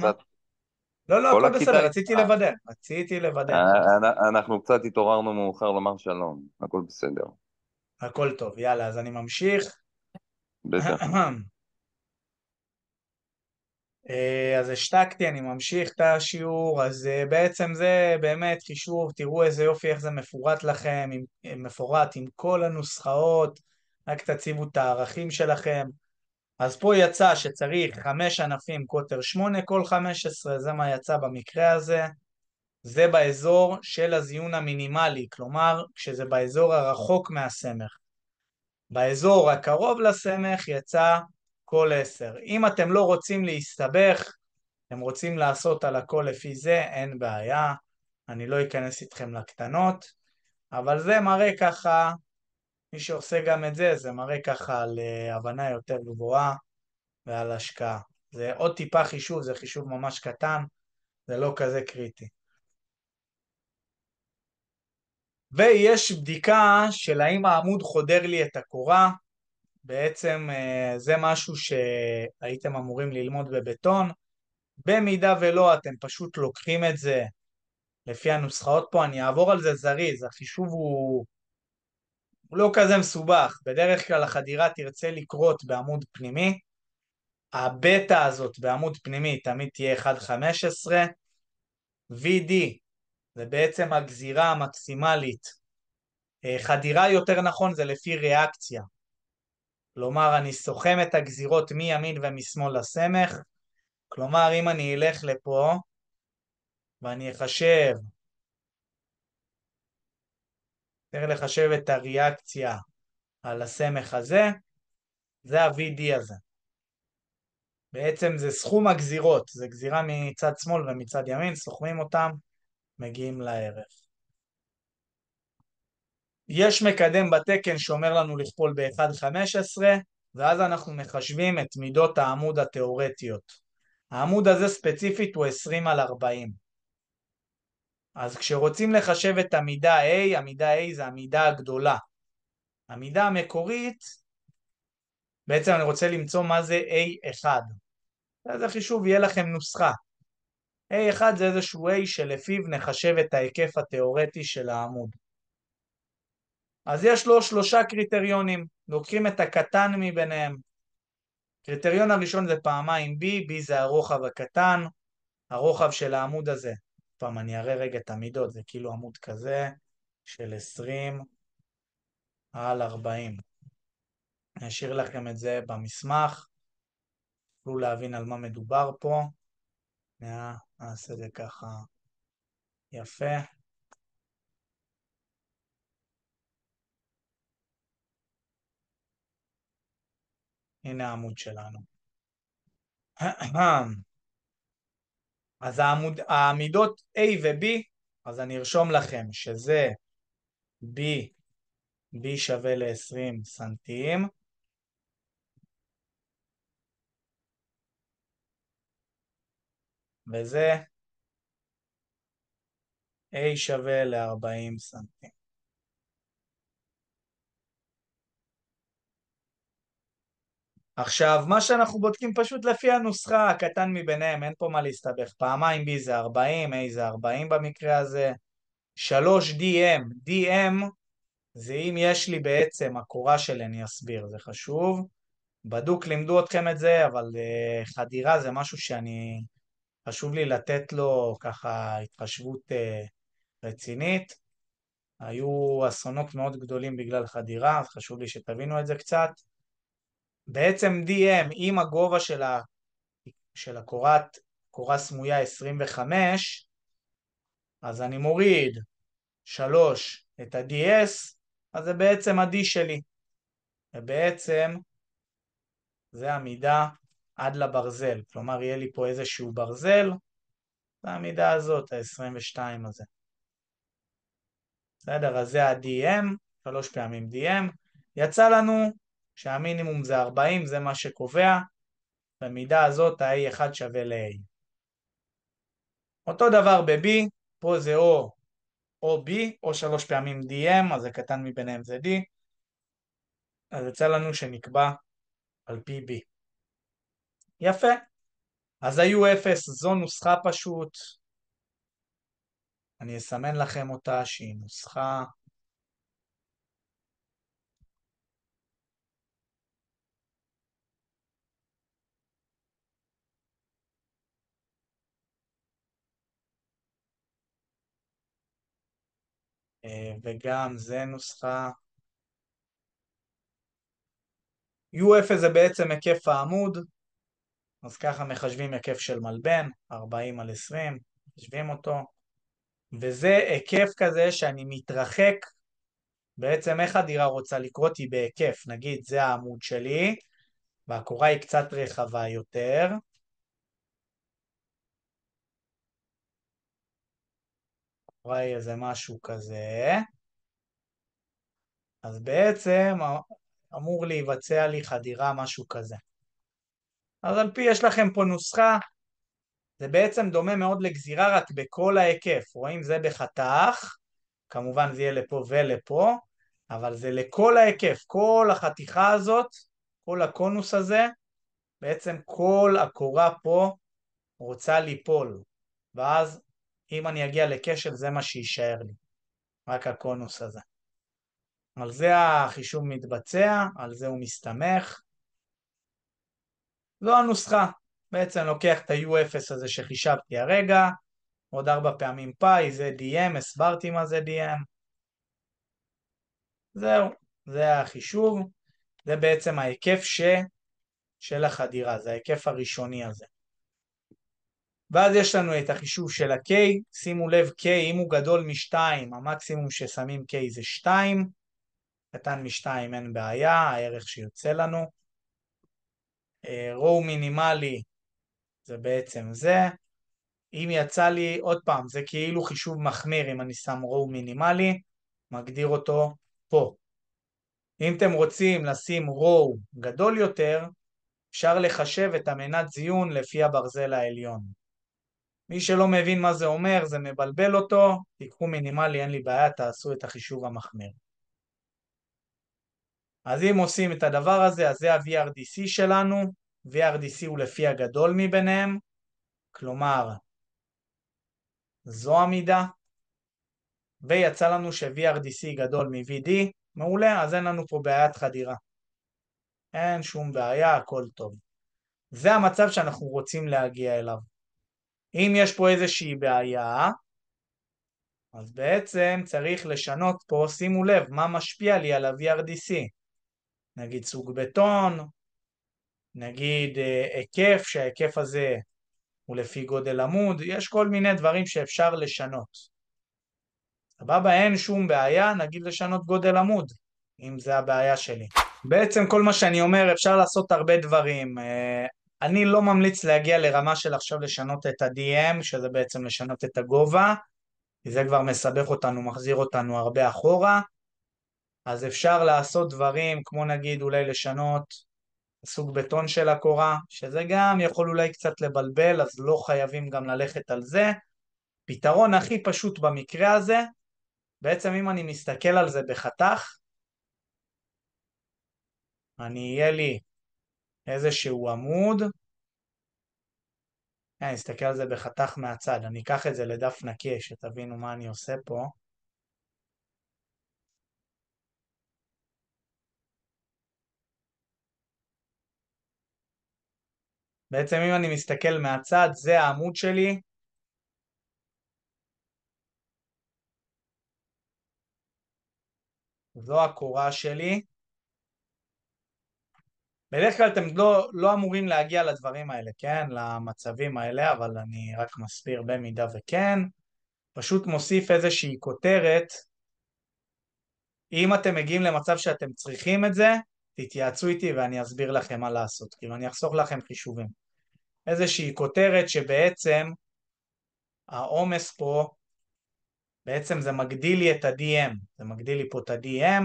לא, לא, הכל בסדר, רציתי לוודא, רציתי לוודא. אה, אה, אנחנו קצת התעוררנו מאוחר לומר שלום, הכל בסדר. הכל טוב, יאללה, אז אני ממשיך. בטח. אה, אז השתקתי, אני ממשיך את השיעור, אז אה, בעצם זה באמת חישוב, תראו איזה יופי, איך זה מפורט לכם, עם, מפורט עם כל הנוסחאות, רק תציבו את הערכים שלכם. אז פה יצא שצריך חמש ענפים קוטר שמונה כל חמש עשרה, זה מה יצא במקרה הזה. זה באזור של הזיון המינימלי, כלומר, כשזה באזור הרחוק מהסמך. באזור הקרוב לסמך יצא כל עשר. אם אתם לא רוצים להסתבך, אתם רוצים לעשות על הכל לפי זה, אין בעיה, אני לא אכנס איתכם לקטנות, אבל זה מראה ככה, מי שעושה גם את זה, זה מראה ככה על אה, הבנה יותר גבוהה ועל השקעה. זה עוד טיפה חישוב, זה חישוב ממש קטן, זה לא כזה קריטי. ויש בדיקה של האם העמוד חודר לי את הקורה, בעצם אה, זה משהו שהייתם אמורים ללמוד בבטון, במידה ולא אתם פשוט לוקחים את זה לפי הנוסחאות פה, אני אעבור על זה זריז, החישוב הוא הוא לא כזה מסובך, בדרך כלל החדירה תרצה לקרות בעמוד פנימי, הבטא הזאת בעמוד פנימי תמיד תהיה 1.15, VD זה בעצם הגזירה המקסימלית. אה, חדירה יותר נכון זה לפי ריאקציה. כלומר, אני סוכם את הגזירות מימין ומשמאל לסמך. כלומר, אם אני אלך לפה ואני אחשב, צריך לחשב את הריאקציה על הסמך הזה, זה ה-VD הזה. בעצם זה סכום הגזירות, זה גזירה מצד שמאל ומצד ימין, סוכמים אותם, מגיעים לערך. יש מקדם בתקן שאומר לנו לכפול ב-1.15 ואז אנחנו מחשבים את מידות העמוד התאורטיות. העמוד הזה ספציפית הוא 20 על 40. אז כשרוצים לחשב את המידה A, המידה A זה המידה הגדולה. המידה המקורית, בעצם אני רוצה למצוא מה זה A1. אז החישוב יהיה לכם נוסחה. A1 זה איזשהו A שלפיו נחשב את ההיקף התיאורטי של העמוד. אז יש לו שלושה קריטריונים, לוקחים את הקטן מביניהם. קריטריון הראשון זה פעמיים B, B זה הרוחב הקטן, הרוחב של העמוד הזה. פעם אני אראה רגע את המידות, זה כאילו עמוד כזה של 20 על 40. אני אשאיר לכם את זה במסמך, תוכלו להבין על מה מדובר פה. נעשה את זה ככה. יפה. הנה העמוד שלנו. אז העמוד, העמידות A ו-B, אז אני ארשום לכם שזה B, B שווה ל-20 סנטים, וזה A שווה ל-40 סנטים. עכשיו, מה שאנחנו בודקים פשוט לפי הנוסחה, הקטן מביניהם, אין פה מה להסתבך. פעמיים B זה 40, A זה 40 במקרה הזה. 3 DM, DM זה אם יש לי בעצם הקורה של אני אסביר, זה חשוב. בדוק לימדו אתכם את זה, אבל uh, חדירה זה משהו שאני חשוב לי לתת לו ככה התחשבות אה, רצינית. היו אסונות מאוד גדולים בגלל חדירה, אז חשוב לי שתבינו את זה קצת. בעצם DM אם הגובה של, ה, של הקורת, קורה סמויה 25, אז אני מוריד 3 את ה-DS, אז זה בעצם ה-D שלי. ובעצם זה המידה עד לברזל, כלומר יהיה לי פה איזשהו ברזל, זה המידה הזאת, ה-22 הזה. בסדר, אז זה ה-DM, שלוש פעמים DM, יצא לנו שהמינימום זה 40, זה מה שקובע, במידה הזאת ה-A1 שווה ל-A. אותו דבר ב-B, פה זה או, או B, או שלוש פעמים DM, אז הקטן מביניהם זה D, אז יצא לנו שנקבע על פי B. יפה. אז היו אפס, זו נוסחה פשוט. אני אסמן לכם אותה שהיא נוסחה אה, וגם זה נוסחה. U0 זה בעצם היקף העמוד, אז ככה מחשבים היקף של מלבן, 40 על 20, מחשבים אותו, וזה היקף כזה שאני מתרחק, בעצם איך הדירה רוצה לקרות היא בהיקף, נגיד זה העמוד שלי, והקורה היא קצת רחבה יותר, הקורה היא איזה משהו כזה, אז בעצם אמ, אמור להיווצע לי חדירה משהו כזה. אז על פי יש לכם פה נוסחה, זה בעצם דומה מאוד לגזירה רק בכל ההיקף, רואים זה בחתך, כמובן זה יהיה לפה ולפה, אבל זה לכל ההיקף, כל החתיכה הזאת, כל הקונוס הזה, בעצם כל הקורה פה רוצה ליפול, ואז אם אני אגיע לכשל זה מה שיישאר לי, רק הקונוס הזה. על זה החישוב מתבצע, על זה הוא מסתמך, זו לא הנוסחה. בעצם לוקח את ה-U0 הזה שחישבתי הרגע, עוד ארבע פעמים פאי, זה DM, הסברתי מה זה DM. זהו, זה החישוב. זה בעצם ההיקף ש... של החדירה, זה ההיקף הראשוני הזה. ואז יש לנו את החישוב של ה-K, שימו לב K אם הוא גדול מ-2, המקסימום ששמים K זה 2, קטן מ-2 אין בעיה, הערך שיוצא לנו. רו אה, מינימלי זה בעצם זה. אם יצא לי, עוד פעם, זה כאילו חישוב מחמיר אם אני שם רו מינימלי, מגדיר אותו פה. אם אתם רוצים לשים רו גדול יותר, אפשר לחשב את המנת זיון לפי הברזל העליון. מי שלא מבין מה זה אומר, זה מבלבל אותו, תיקחו מינימלי, אין לי בעיה, תעשו את החישוב המחמיר. אז אם עושים את הדבר הזה, אז זה ה-VRDC שלנו, VRDC הוא לפי הגדול מביניהם, כלומר, זו המידה, ויצא לנו ש-VRDC גדול מ-VD, מעולה, אז אין לנו פה בעיית חדירה. אין שום בעיה, הכל טוב. זה המצב שאנחנו רוצים להגיע אליו. אם יש פה איזושהי בעיה, אז בעצם צריך לשנות פה, שימו לב, מה משפיע לי על ה-VRDC. נגיד סוג בטון, נגיד אה, היקף, שההיקף הזה הוא לפי גודל עמוד, יש כל מיני דברים שאפשר לשנות. סבבה, אין שום בעיה, נגיד לשנות גודל עמוד, אם זה הבעיה שלי. בעצם כל מה שאני אומר, אפשר לעשות הרבה דברים. אה, אני לא ממליץ להגיע לרמה של עכשיו לשנות את ה-DM, שזה בעצם לשנות את הגובה, כי זה כבר מסבך אותנו, מחזיר אותנו הרבה אחורה. אז אפשר לעשות דברים, כמו נגיד אולי לשנות סוג בטון של הקורה, שזה גם יכול אולי קצת לבלבל, אז לא חייבים גם ללכת על זה. פתרון הכי פשוט במקרה הזה, בעצם אם אני מסתכל על זה בחתך, אני אהיה לי איזשהו עמוד, אני אה, אסתכל על זה בחתך מהצד, אני אקח את זה לדף נקי שתבינו מה אני עושה פה. בעצם אם אני מסתכל מהצד, זה העמוד שלי. זו הקורה שלי. בדרך כלל אתם לא, לא אמורים להגיע לדברים האלה, כן? למצבים האלה, אבל אני רק מסביר במידה וכן. פשוט מוסיף איזושהי כותרת. אם אתם מגיעים למצב שאתם צריכים את זה, תתייעצו איתי ואני אסביר לכם מה לעשות, כאילו אני אחסוך לכם חישובים. איזושהי כותרת שבעצם העומס פה, בעצם זה מגדיל לי את ה-DM, זה מגדיל לי פה את ה-DM,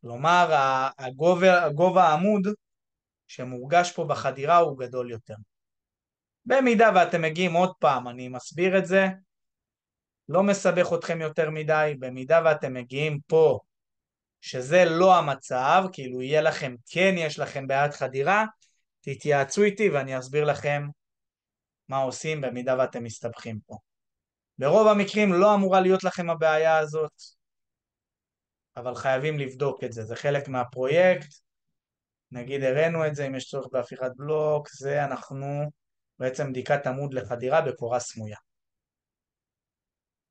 כלומר הגובה, הגובה העמוד שמורגש פה בחדירה הוא גדול יותר. במידה ואתם מגיעים עוד פעם, אני מסביר את זה, לא מסבך אתכם יותר מדי, במידה ואתם מגיעים פה שזה לא המצב, כאילו יהיה לכם, כן יש לכם בעיית חדירה, תתייעצו איתי ואני אסביר לכם מה עושים במידה ואתם מסתבכים פה. ברוב המקרים לא אמורה להיות לכם הבעיה הזאת, אבל חייבים לבדוק את זה, זה חלק מהפרויקט, נגיד הראינו את זה, אם יש צורך בהפיכת בלוק, זה אנחנו בעצם בדיקת עמוד לחדירה בקורה סמויה.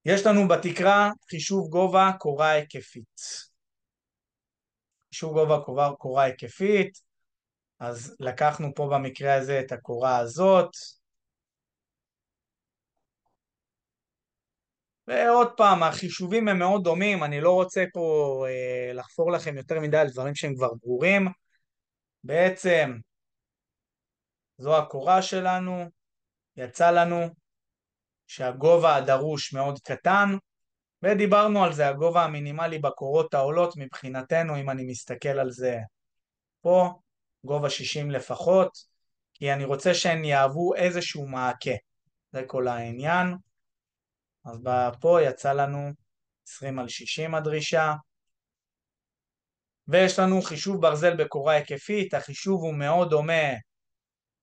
יש לנו בתקרה חישוב גובה קורה היקפית. שהוא גובה קורה, קורה היקפית, אז לקחנו פה במקרה הזה את הקורה הזאת, ועוד פעם, החישובים הם מאוד דומים, אני לא רוצה פה אה, לחפור לכם יותר מדי על דברים שהם כבר ברורים. בעצם, זו הקורה שלנו, יצא לנו שהגובה הדרוש מאוד קטן, ודיברנו על זה, הגובה המינימלי בקורות העולות מבחינתנו, אם אני מסתכל על זה פה, גובה 60 לפחות, כי אני רוצה שהן יהוו איזשהו מעקה, זה כל העניין. אז פה יצא לנו 20 על 60 הדרישה, ויש לנו חישוב ברזל בקורה היקפית, החישוב הוא מאוד דומה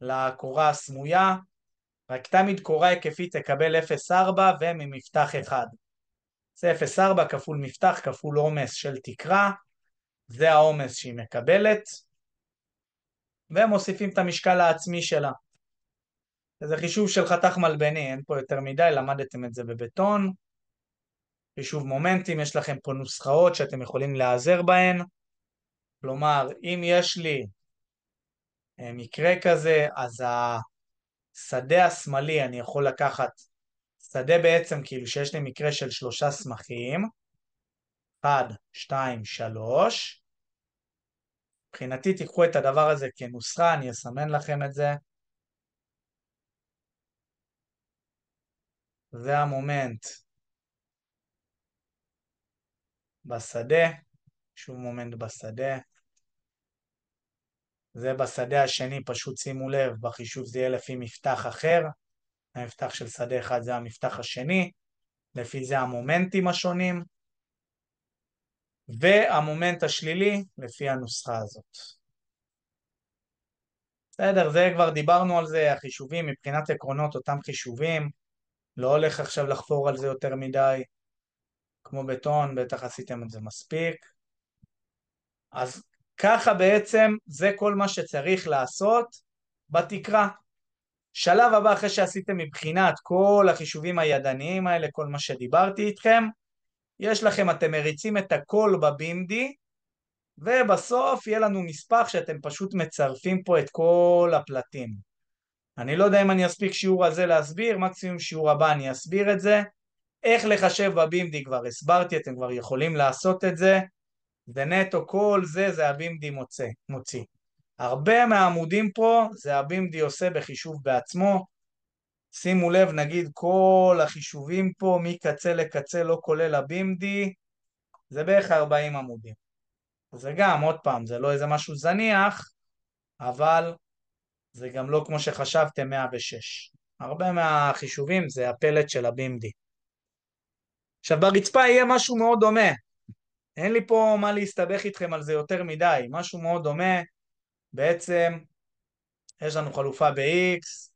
לקורה הסמויה, רק תמיד קורה היקפית תקבל 0.4 וממפתח 1. זה 0.4 כפול מפתח כפול עומס של תקרה, זה העומס שהיא מקבלת, ומוסיפים את המשקל העצמי שלה. זה חישוב של חתך מלבני, אין פה יותר מדי, למדתם את זה בבטון. חישוב מומנטים, יש לכם פה נוסחאות שאתם יכולים להיעזר בהן. כלומר, אם יש לי אה, מקרה כזה, אז השדה השמאלי, אני יכול לקחת שדה בעצם כאילו שיש לי מקרה של שלושה סמכים, 1, 2, 3, מבחינתי תיקחו את הדבר הזה כנוסחה, אני אסמן לכם את זה. זה המומנט בשדה, שוב מומנט בשדה. זה בשדה השני, פשוט שימו לב, בחישוב זה יהיה לפי מפתח אחר, המפתח של שדה אחד זה המפתח השני, לפי זה המומנטים השונים, והמומנט השלילי לפי הנוסחה הזאת. בסדר, זה כבר דיברנו על זה, החישובים מבחינת עקרונות אותם חישובים, לא הולך עכשיו לחפור על זה יותר מדי, כמו בטון, בטח עשיתם את זה מספיק. אז ככה בעצם זה כל מה שצריך לעשות בתקרה. שלב הבא אחרי שעשיתם מבחינת כל החישובים הידניים האלה, כל מה שדיברתי איתכם, יש לכם, אתם מריצים את הכל בבימדי, ובסוף יהיה לנו נספח שאתם פשוט מצרפים פה את כל הפלטים. אני לא יודע אם אני אספיק שיעור הזה להסביר, מקסימום שיעור הבא אני אסביר את זה. איך לחשב בבימדי כבר הסברתי, אתם כבר יכולים לעשות את זה. ונטו כל זה זה הבימדי מוציא. הרבה מהעמודים פה זה הבימדי עושה בחישוב בעצמו. שימו לב, נגיד כל החישובים פה מקצה לקצה לא כולל הבימדי, זה בערך 40 עמודים. זה גם, עוד פעם, זה לא איזה משהו זניח, אבל זה גם לא כמו שחשבתם 106. הרבה מהחישובים זה הפלט של הבימדי. עכשיו ברצפה יהיה משהו מאוד דומה, אין לי פה מה להסתבך איתכם על זה יותר מדי, משהו מאוד דומה, בעצם יש לנו חלופה ב-X,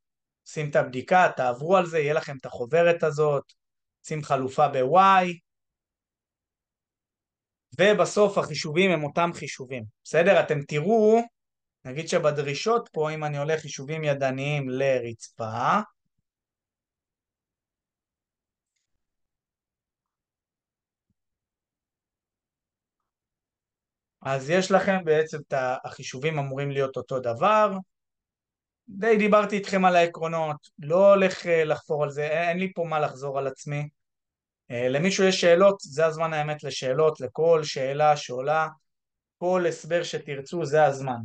שים את הבדיקה, תעברו על זה, יהיה לכם את החוברת הזאת, שים חלופה ב-Y, ובסוף החישובים הם אותם חישובים, בסדר? אתם תראו, נגיד שבדרישות פה, אם אני הולך חישובים ידניים לרצפה, אז יש לכם בעצם את החישובים אמורים להיות אותו דבר. די דיברתי איתכם על העקרונות, לא הולך אה, לחפור על זה, אה, אין לי פה מה לחזור על עצמי. אה, למישהו יש שאלות, זה הזמן האמת לשאלות, לכל שאלה שעולה, כל הסבר שתרצו, זה הזמן.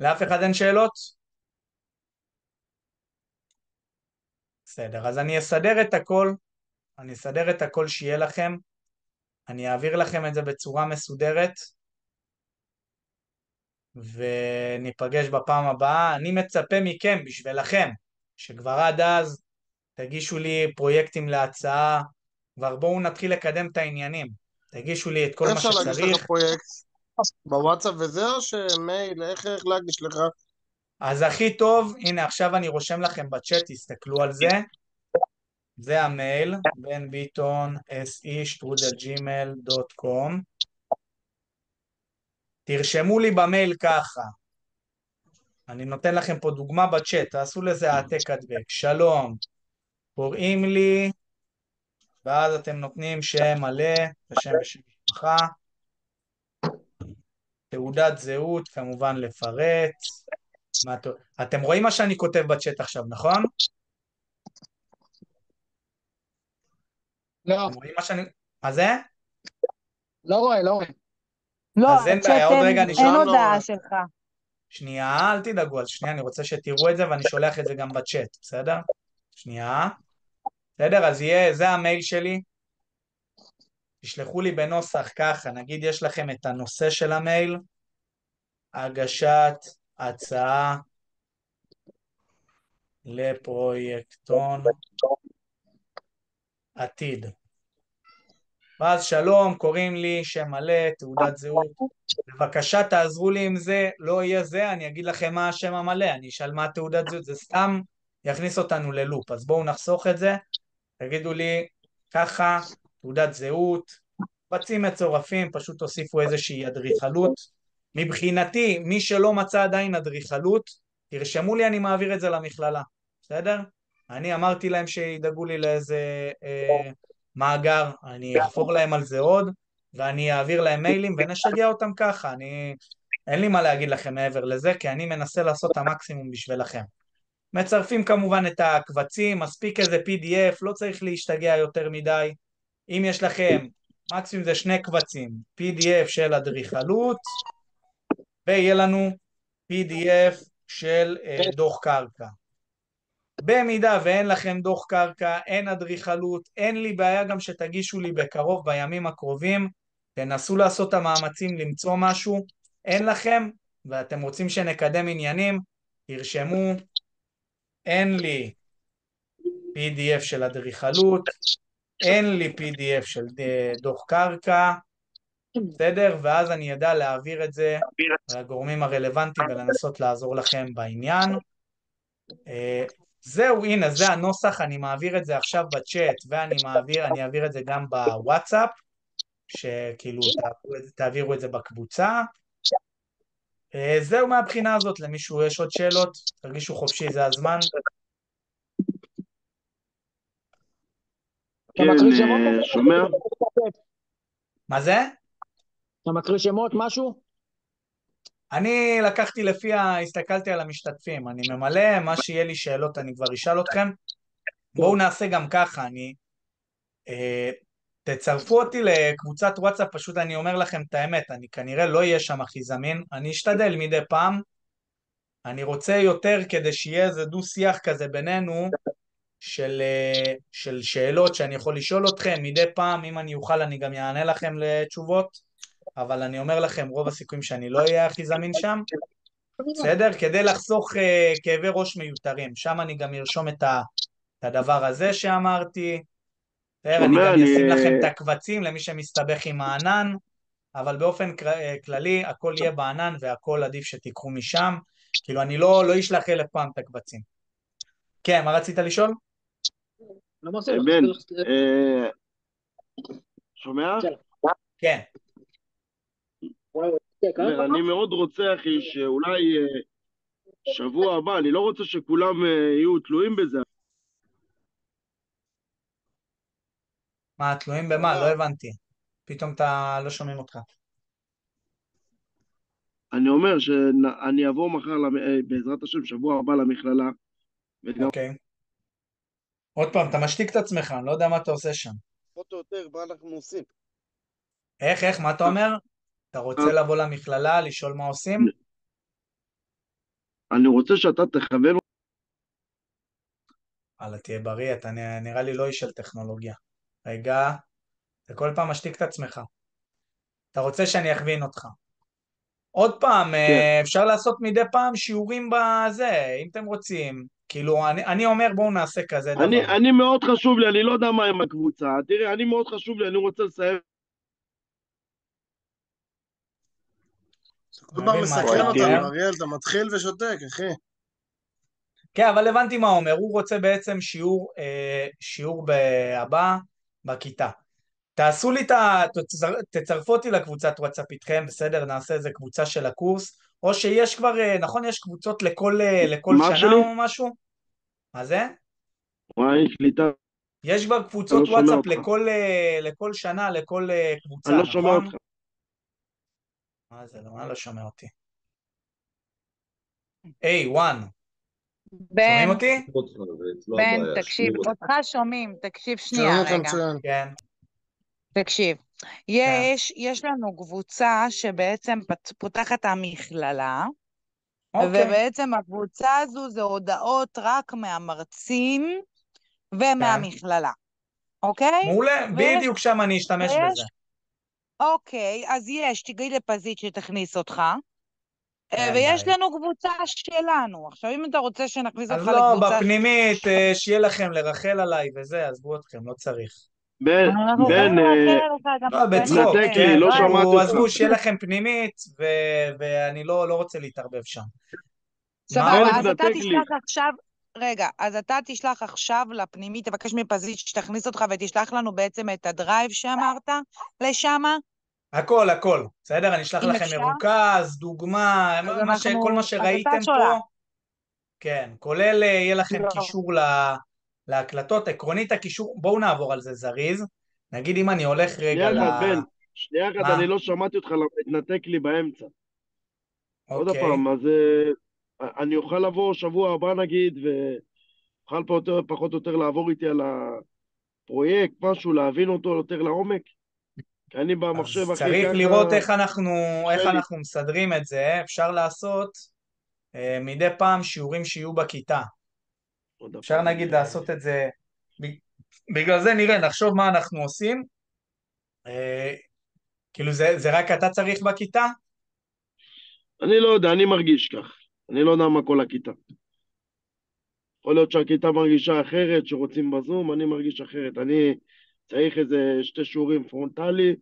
לאף אחד אין שאלות? בסדר, אז אני אסדר את הכל אני אסדר את הכל שיהיה לכם, אני אעביר לכם את זה בצורה מסודרת, וניפגש בפעם הבאה. אני מצפה מכם, בשבילכם, שכבר עד אז תגישו לי פרויקטים להצעה, כבר בואו נתחיל לקדם את העניינים. תגישו לי את כל מה שצריך. איך אפשר להגיש לך פרויקט בוואטסאפ וזה, או שמייל, איך, איך להגיש לך? אז הכי טוב, הנה עכשיו אני רושם לכם בצ'אט, תסתכלו על זה. זה המייל, בן ביטון, se.gmail.com. תרשמו לי במייל ככה, אני נותן לכם פה דוגמה בצ'אט, תעשו לזה העתק הדבק. שלום, קוראים לי, ואז אתם נותנים שם מלא, ושם ושם משפחה, תעודת זהות, כמובן לפרט. מה... אתם רואים מה שאני כותב בצ'אט עכשיו, נכון? לא. רואים מה שאני... מה זה? לא רואה, לא רואה. לא, אז אין בעיה, עוד רגע אני שואל לו... אין הודעה שלך. שנייה, אל תדאגו, אז שנייה, אני רוצה שתראו את זה ואני שולח את זה גם בצ'אט, בסדר? שנייה. בסדר, אז יהיה, זה המייל שלי. תשלחו לי בנוסח ככה, נגיד יש לכם את הנושא של המייל, הגשת הצעה לפרויקטון עתיד. ואז שלום, קוראים לי, שם מלא, תעודת זהות. בבקשה תעזרו לי עם זה, לא יהיה זה, אני אגיד לכם מה השם המלא, אני אשאל מה תעודת זהות, זה סתם יכניס אותנו ללופ, אז בואו נחסוך את זה, תגידו לי ככה, תעודת זהות, קבצים מצורפים, פשוט תוסיפו איזושהי אדריכלות. מבחינתי, מי שלא מצא עדיין אדריכלות, תרשמו לי, אני מעביר את זה למכללה, בסדר? אני אמרתי להם שידאגו לי לאיזה אה, מאגר, אני כן. אחפור להם על זה עוד, ואני אעביר להם מיילים ונשגע אותם ככה, אני... אין לי מה להגיד לכם מעבר לזה, כי אני מנסה לעשות את המקסימום בשבילכם. מצרפים כמובן את הקבצים, מספיק איזה PDF, לא צריך להשתגע יותר מדי. אם יש לכם, מקסימום זה שני קבצים, PDF של אדריכלות, ויהיה לנו PDF של אה, דוח קרקע. במידה ואין לכם דוח קרקע, אין אדריכלות, אין לי בעיה גם שתגישו לי בקרוב, בימים הקרובים, תנסו לעשות את המאמצים למצוא משהו, אין לכם, ואתם רוצים שנקדם עניינים, תרשמו, אין לי PDF של אדריכלות, אין לי PDF של אה, דוח קרקע, בסדר? ואז אני אדע להעביר את זה לגורמים הרלוונטיים ולנסות לעזור לכם בעניין. אה, זהו, הנה, זה הנוסח, אני מעביר את זה עכשיו בצ'אט, ואני מעביר, אני אעביר את זה גם בוואטסאפ, שכאילו תעבירו, תעבירו את זה בקבוצה. אה, זהו מהבחינה הזאת, למישהו יש עוד שאלות? תרגישו חופשי, זה הזמן. כן, אה, שומע? מה זה? אתה מקריא שמות, משהו? אני לקחתי לפי, הסתכלתי על המשתתפים, אני ממלא, מה שיהיה לי שאלות אני כבר אשאל אתכם. בואו נעשה גם ככה, אני... אה, תצרפו אותי לקבוצת וואטסאפ, פשוט אני אומר לכם את האמת, אני כנראה לא אהיה שם הכי זמין, אני אשתדל מדי פעם. אני רוצה יותר כדי שיהיה איזה דו-שיח כזה בינינו, של, אה, של שאלות שאני יכול לשאול אתכם מדי פעם, אם אני אוכל אני גם אענה לכם לתשובות. אבל אני אומר לכם, רוב הסיכויים שאני לא אהיה הכי זמין שם, בסדר? כדי לחסוך uh, כאבי ראש מיותרים. שם אני גם ארשום את, ה, את הדבר הזה שאמרתי. בסדר, אני גם אשים אני... לכם את הקבצים למי שמסתבך עם הענן, אבל באופן אה, כללי, הכל יהיה בענן והכל עדיף שתיקחו משם. כאילו, אני לא, לא אשלח אלף פעם את הקבצים. כן, מה רצית לשאול? לא אה, בן, שומע? כן. כן. אני מאוד רוצה, אחי, שאולי אה, שבוע הבא, אני לא רוצה שכולם אה, יהיו תלויים בזה. מה, תלויים במה? לא הבנתי. פתאום אתה לא שומעים אותך. אני אומר שאני אבוא מחר, אה, בעזרת השם, שבוע הבא למכללה. אוקיי. עוד פעם, אתה משתיק את עצמך, אני לא יודע מה אתה עושה שם. פחות או יותר, מה אנחנו עושים? איך, איך, מה אתה אומר? אתה רוצה אה. לבוא למכללה, לשאול מה עושים? אני רוצה שאתה תכוון... הלאה, תהיה בריא, אתה נראה לי לא איש של טכנולוגיה. רגע, אתה כל פעם משתיק את עצמך. אתה רוצה שאני אכווין אותך. עוד פעם, אה, כן. אפשר לעשות מדי פעם שיעורים בזה, אם אתם רוצים. כאילו, אני, אני אומר, בואו נעשה כזה אני, דבר. אני מאוד חשוב לי, אני לא יודע מה עם הקבוצה. תראה, אני מאוד חשוב לי, אני רוצה לסיים כל פעם מסכן אותנו, כן. אריאל, אתה מתחיל ושותק, אחי. כן, אבל הבנתי מה הוא אומר, הוא רוצה בעצם שיעור, אה, שיעור הבא בכיתה. תעשו לי את ה... תצרפו אותי לקבוצת וואטסאפ איתכם, בסדר? נעשה איזה קבוצה של הקורס, או שיש כבר, אה, נכון, יש קבוצות לכל, אה, לכל שנה שלי? או משהו? מה זה? וואי, שליטה. יש כבר קבוצות לא וואטסאפ לכל, אה, לכל שנה, לכל אה, קבוצה, אני נכון? אני לא שומע נכון? אותך. מה זה, למה לא שומע אותי? היי, וואן. בן, שומעים אותי? בן, לא, לא, לא, תקשיב, אותך שומעים, תקשיב שנייה רגע. כן. תקשיב, כן. יש, יש לנו קבוצה שבעצם פותחת המכללה, okay. אוקיי. ובעצם הקבוצה הזו זה הודעות רק מהמרצים כן. ומהמכללה, אוקיי? מעולה, בדיוק שם אני אשתמש בזה. אוקיי, אז יש, תגידי לפזית שתכניס אותך. אה, כן, ויש לנו קבוצה שלנו. עכשיו, אם אתה רוצה שנכניס אותך לקבוצה... אז לא, בפנימית, אה, שיהיה לכם לרחל עליי וזה, עזבו אתכם, לא צריך. בן, לא בן, אה, לא, בצחוק. כן. לא שמעתי אותך. עזבו, שיהיה לכם פנימית, ואני לא, לא רוצה להתערבב שם. סבבה, אז אתה תשלח עכשיו... רגע, אז אתה תשלח עכשיו לפנימית, תבקש מפזית שתכניס אותך ותשלח לנו בעצם את הדרייב שאמרת לשמה, הכל, הכל. בסדר? אני אשלח לכם אפשר? מרוכז, דוגמה, מה ש... כל מה שראיתם פה. שולה. כן, כולל אה, יהיה לכם לא. קישור לה... להקלטות. עקרונית הקישור, בואו נעבור על זה זריז. נגיד אם אני הולך רגע ל... שנייה, בן, שנייה אחת, אני לא שמעתי אותך, התנתק לי באמצע. אוקיי. עוד פעם, אז אה, אני אוכל לבוא שבוע הבא נגיד, ואוכל פחות או יותר לעבור איתי על הפרויקט, משהו, להבין אותו יותר לעומק? אני במחשב הכי... צריך לראות איך אנחנו, איך כן. אנחנו מסדרים את זה, אה? אפשר לעשות אה, מדי פעם שיעורים שיהיו בכיתה. אפשר נגיד לעשות את זה, בגלל זה נראה, נחשוב מה אנחנו עושים. אה, כאילו זה, זה רק אתה צריך בכיתה? אני לא יודע, אני מרגיש כך. אני לא יודע מה כל הכיתה. יכול להיות שהכיתה מרגישה אחרת, שרוצים בזום, אני מרגיש אחרת. אני, צריך איזה שתי שיעורים פרונטלי,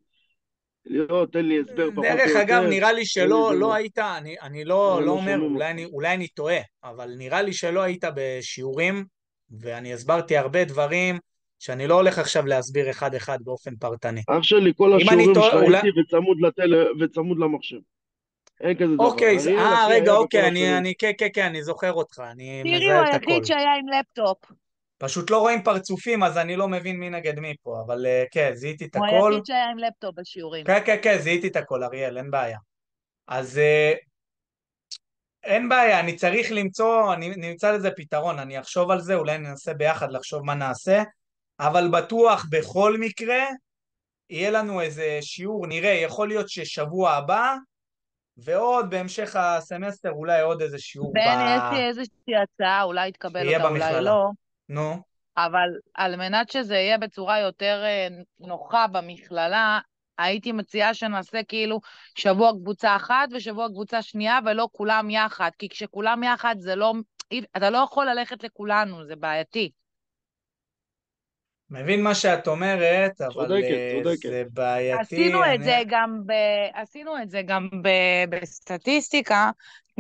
לא, תן לי הסבר פחות או יותר. דרך אגב, נראה לי שלא, לא היית, אני, אני לא, לא לא אומר, אולי אני, אולי אני טועה, אבל נראה לי שלא היית בשיעורים, ואני הסברתי הרבה דברים שאני לא הולך עכשיו להסביר אחד-אחד באופן פרטני. אח שלי, כל השיעורים שלך שראיתי וצמוד, לטל... וצמוד למחשב. אין כזה דבר. אוקיי, אה, רגע, אוקיי, אני, אני, כן, כן, כן, אני זוכר אותך, אני מזהה את הכול. תראי, הוא היחיד שהיה עם לפטופ. פשוט לא רואים פרצופים, אז אני לא מבין מי נגד מי פה, אבל uh, כן, זיהיתי את הכל. הוא היחיד שהיה עם לפטופ בשיעורים. כן, כן, כן, זיהיתי את הכל, אריאל, אין בעיה. אז uh, אין בעיה, אני צריך למצוא, אני נמצא לזה פתרון, אני אחשוב על זה, אולי ננסה ביחד לחשוב מה נעשה, אבל בטוח בכל מקרה, יהיה לנו איזה שיעור, נראה, יכול להיות ששבוע הבא, ועוד בהמשך הסמסטר אולי עוד איזה שיעור. בן, ב... יש לי איזושהי הצעה, אולי יתקבל אותה, במכללה. אולי לא. נו. אבל על מנת שזה יהיה בצורה יותר אה, נוחה במכללה, הייתי מציעה שנעשה כאילו שבוע קבוצה אחת ושבוע קבוצה שנייה, ולא כולם יחד. כי כשכולם יחד זה לא... אתה לא יכול ללכת לכולנו, זה בעייתי. מבין מה שאת אומרת, אבל אה, זה בעייתי. עשינו את זה גם, ב... עשינו את זה גם בסטטיסטיקה,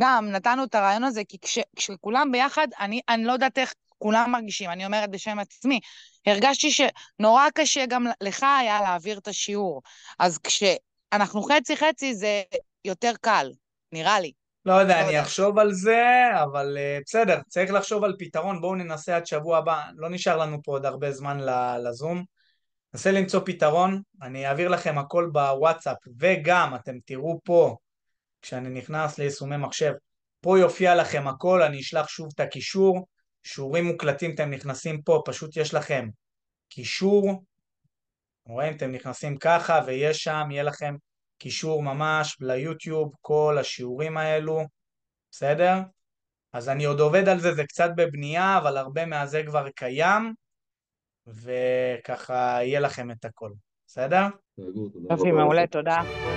גם נתנו את הרעיון הזה, כי כשכולם ביחד, אני לא יודעת איך כולם מרגישים, אני אומרת בשם עצמי, הרגשתי שנורא קשה גם לך היה להעביר את השיעור. אז כשאנחנו חצי-חצי זה יותר קל, נראה לי. לא יודע, לא אני אחשוב על זה, אבל uh, בסדר, צריך לחשוב על פתרון, בואו ננסה עד שבוע הבא, לא נשאר לנו פה עוד הרבה זמן לזום. ננסה למצוא פתרון, אני אעביר לכם הכל בוואטסאפ, וגם אתם תראו פה, כשאני נכנס ליישומי מחשב, פה יופיע לכם הכל, אני אשלח שוב את הקישור, שיעורים מוקלטים, אתם נכנסים פה, פשוט יש לכם קישור, רואים, אתם נכנסים ככה ויש שם, יהיה לכם קישור ממש ליוטיוב, כל השיעורים האלו, בסדר? אז אני עוד עובד על זה, זה קצת בבנייה, אבל הרבה מהזה כבר קיים, וככה יהיה לכם את הכל, בסדר? יופי, מעולה, תודה.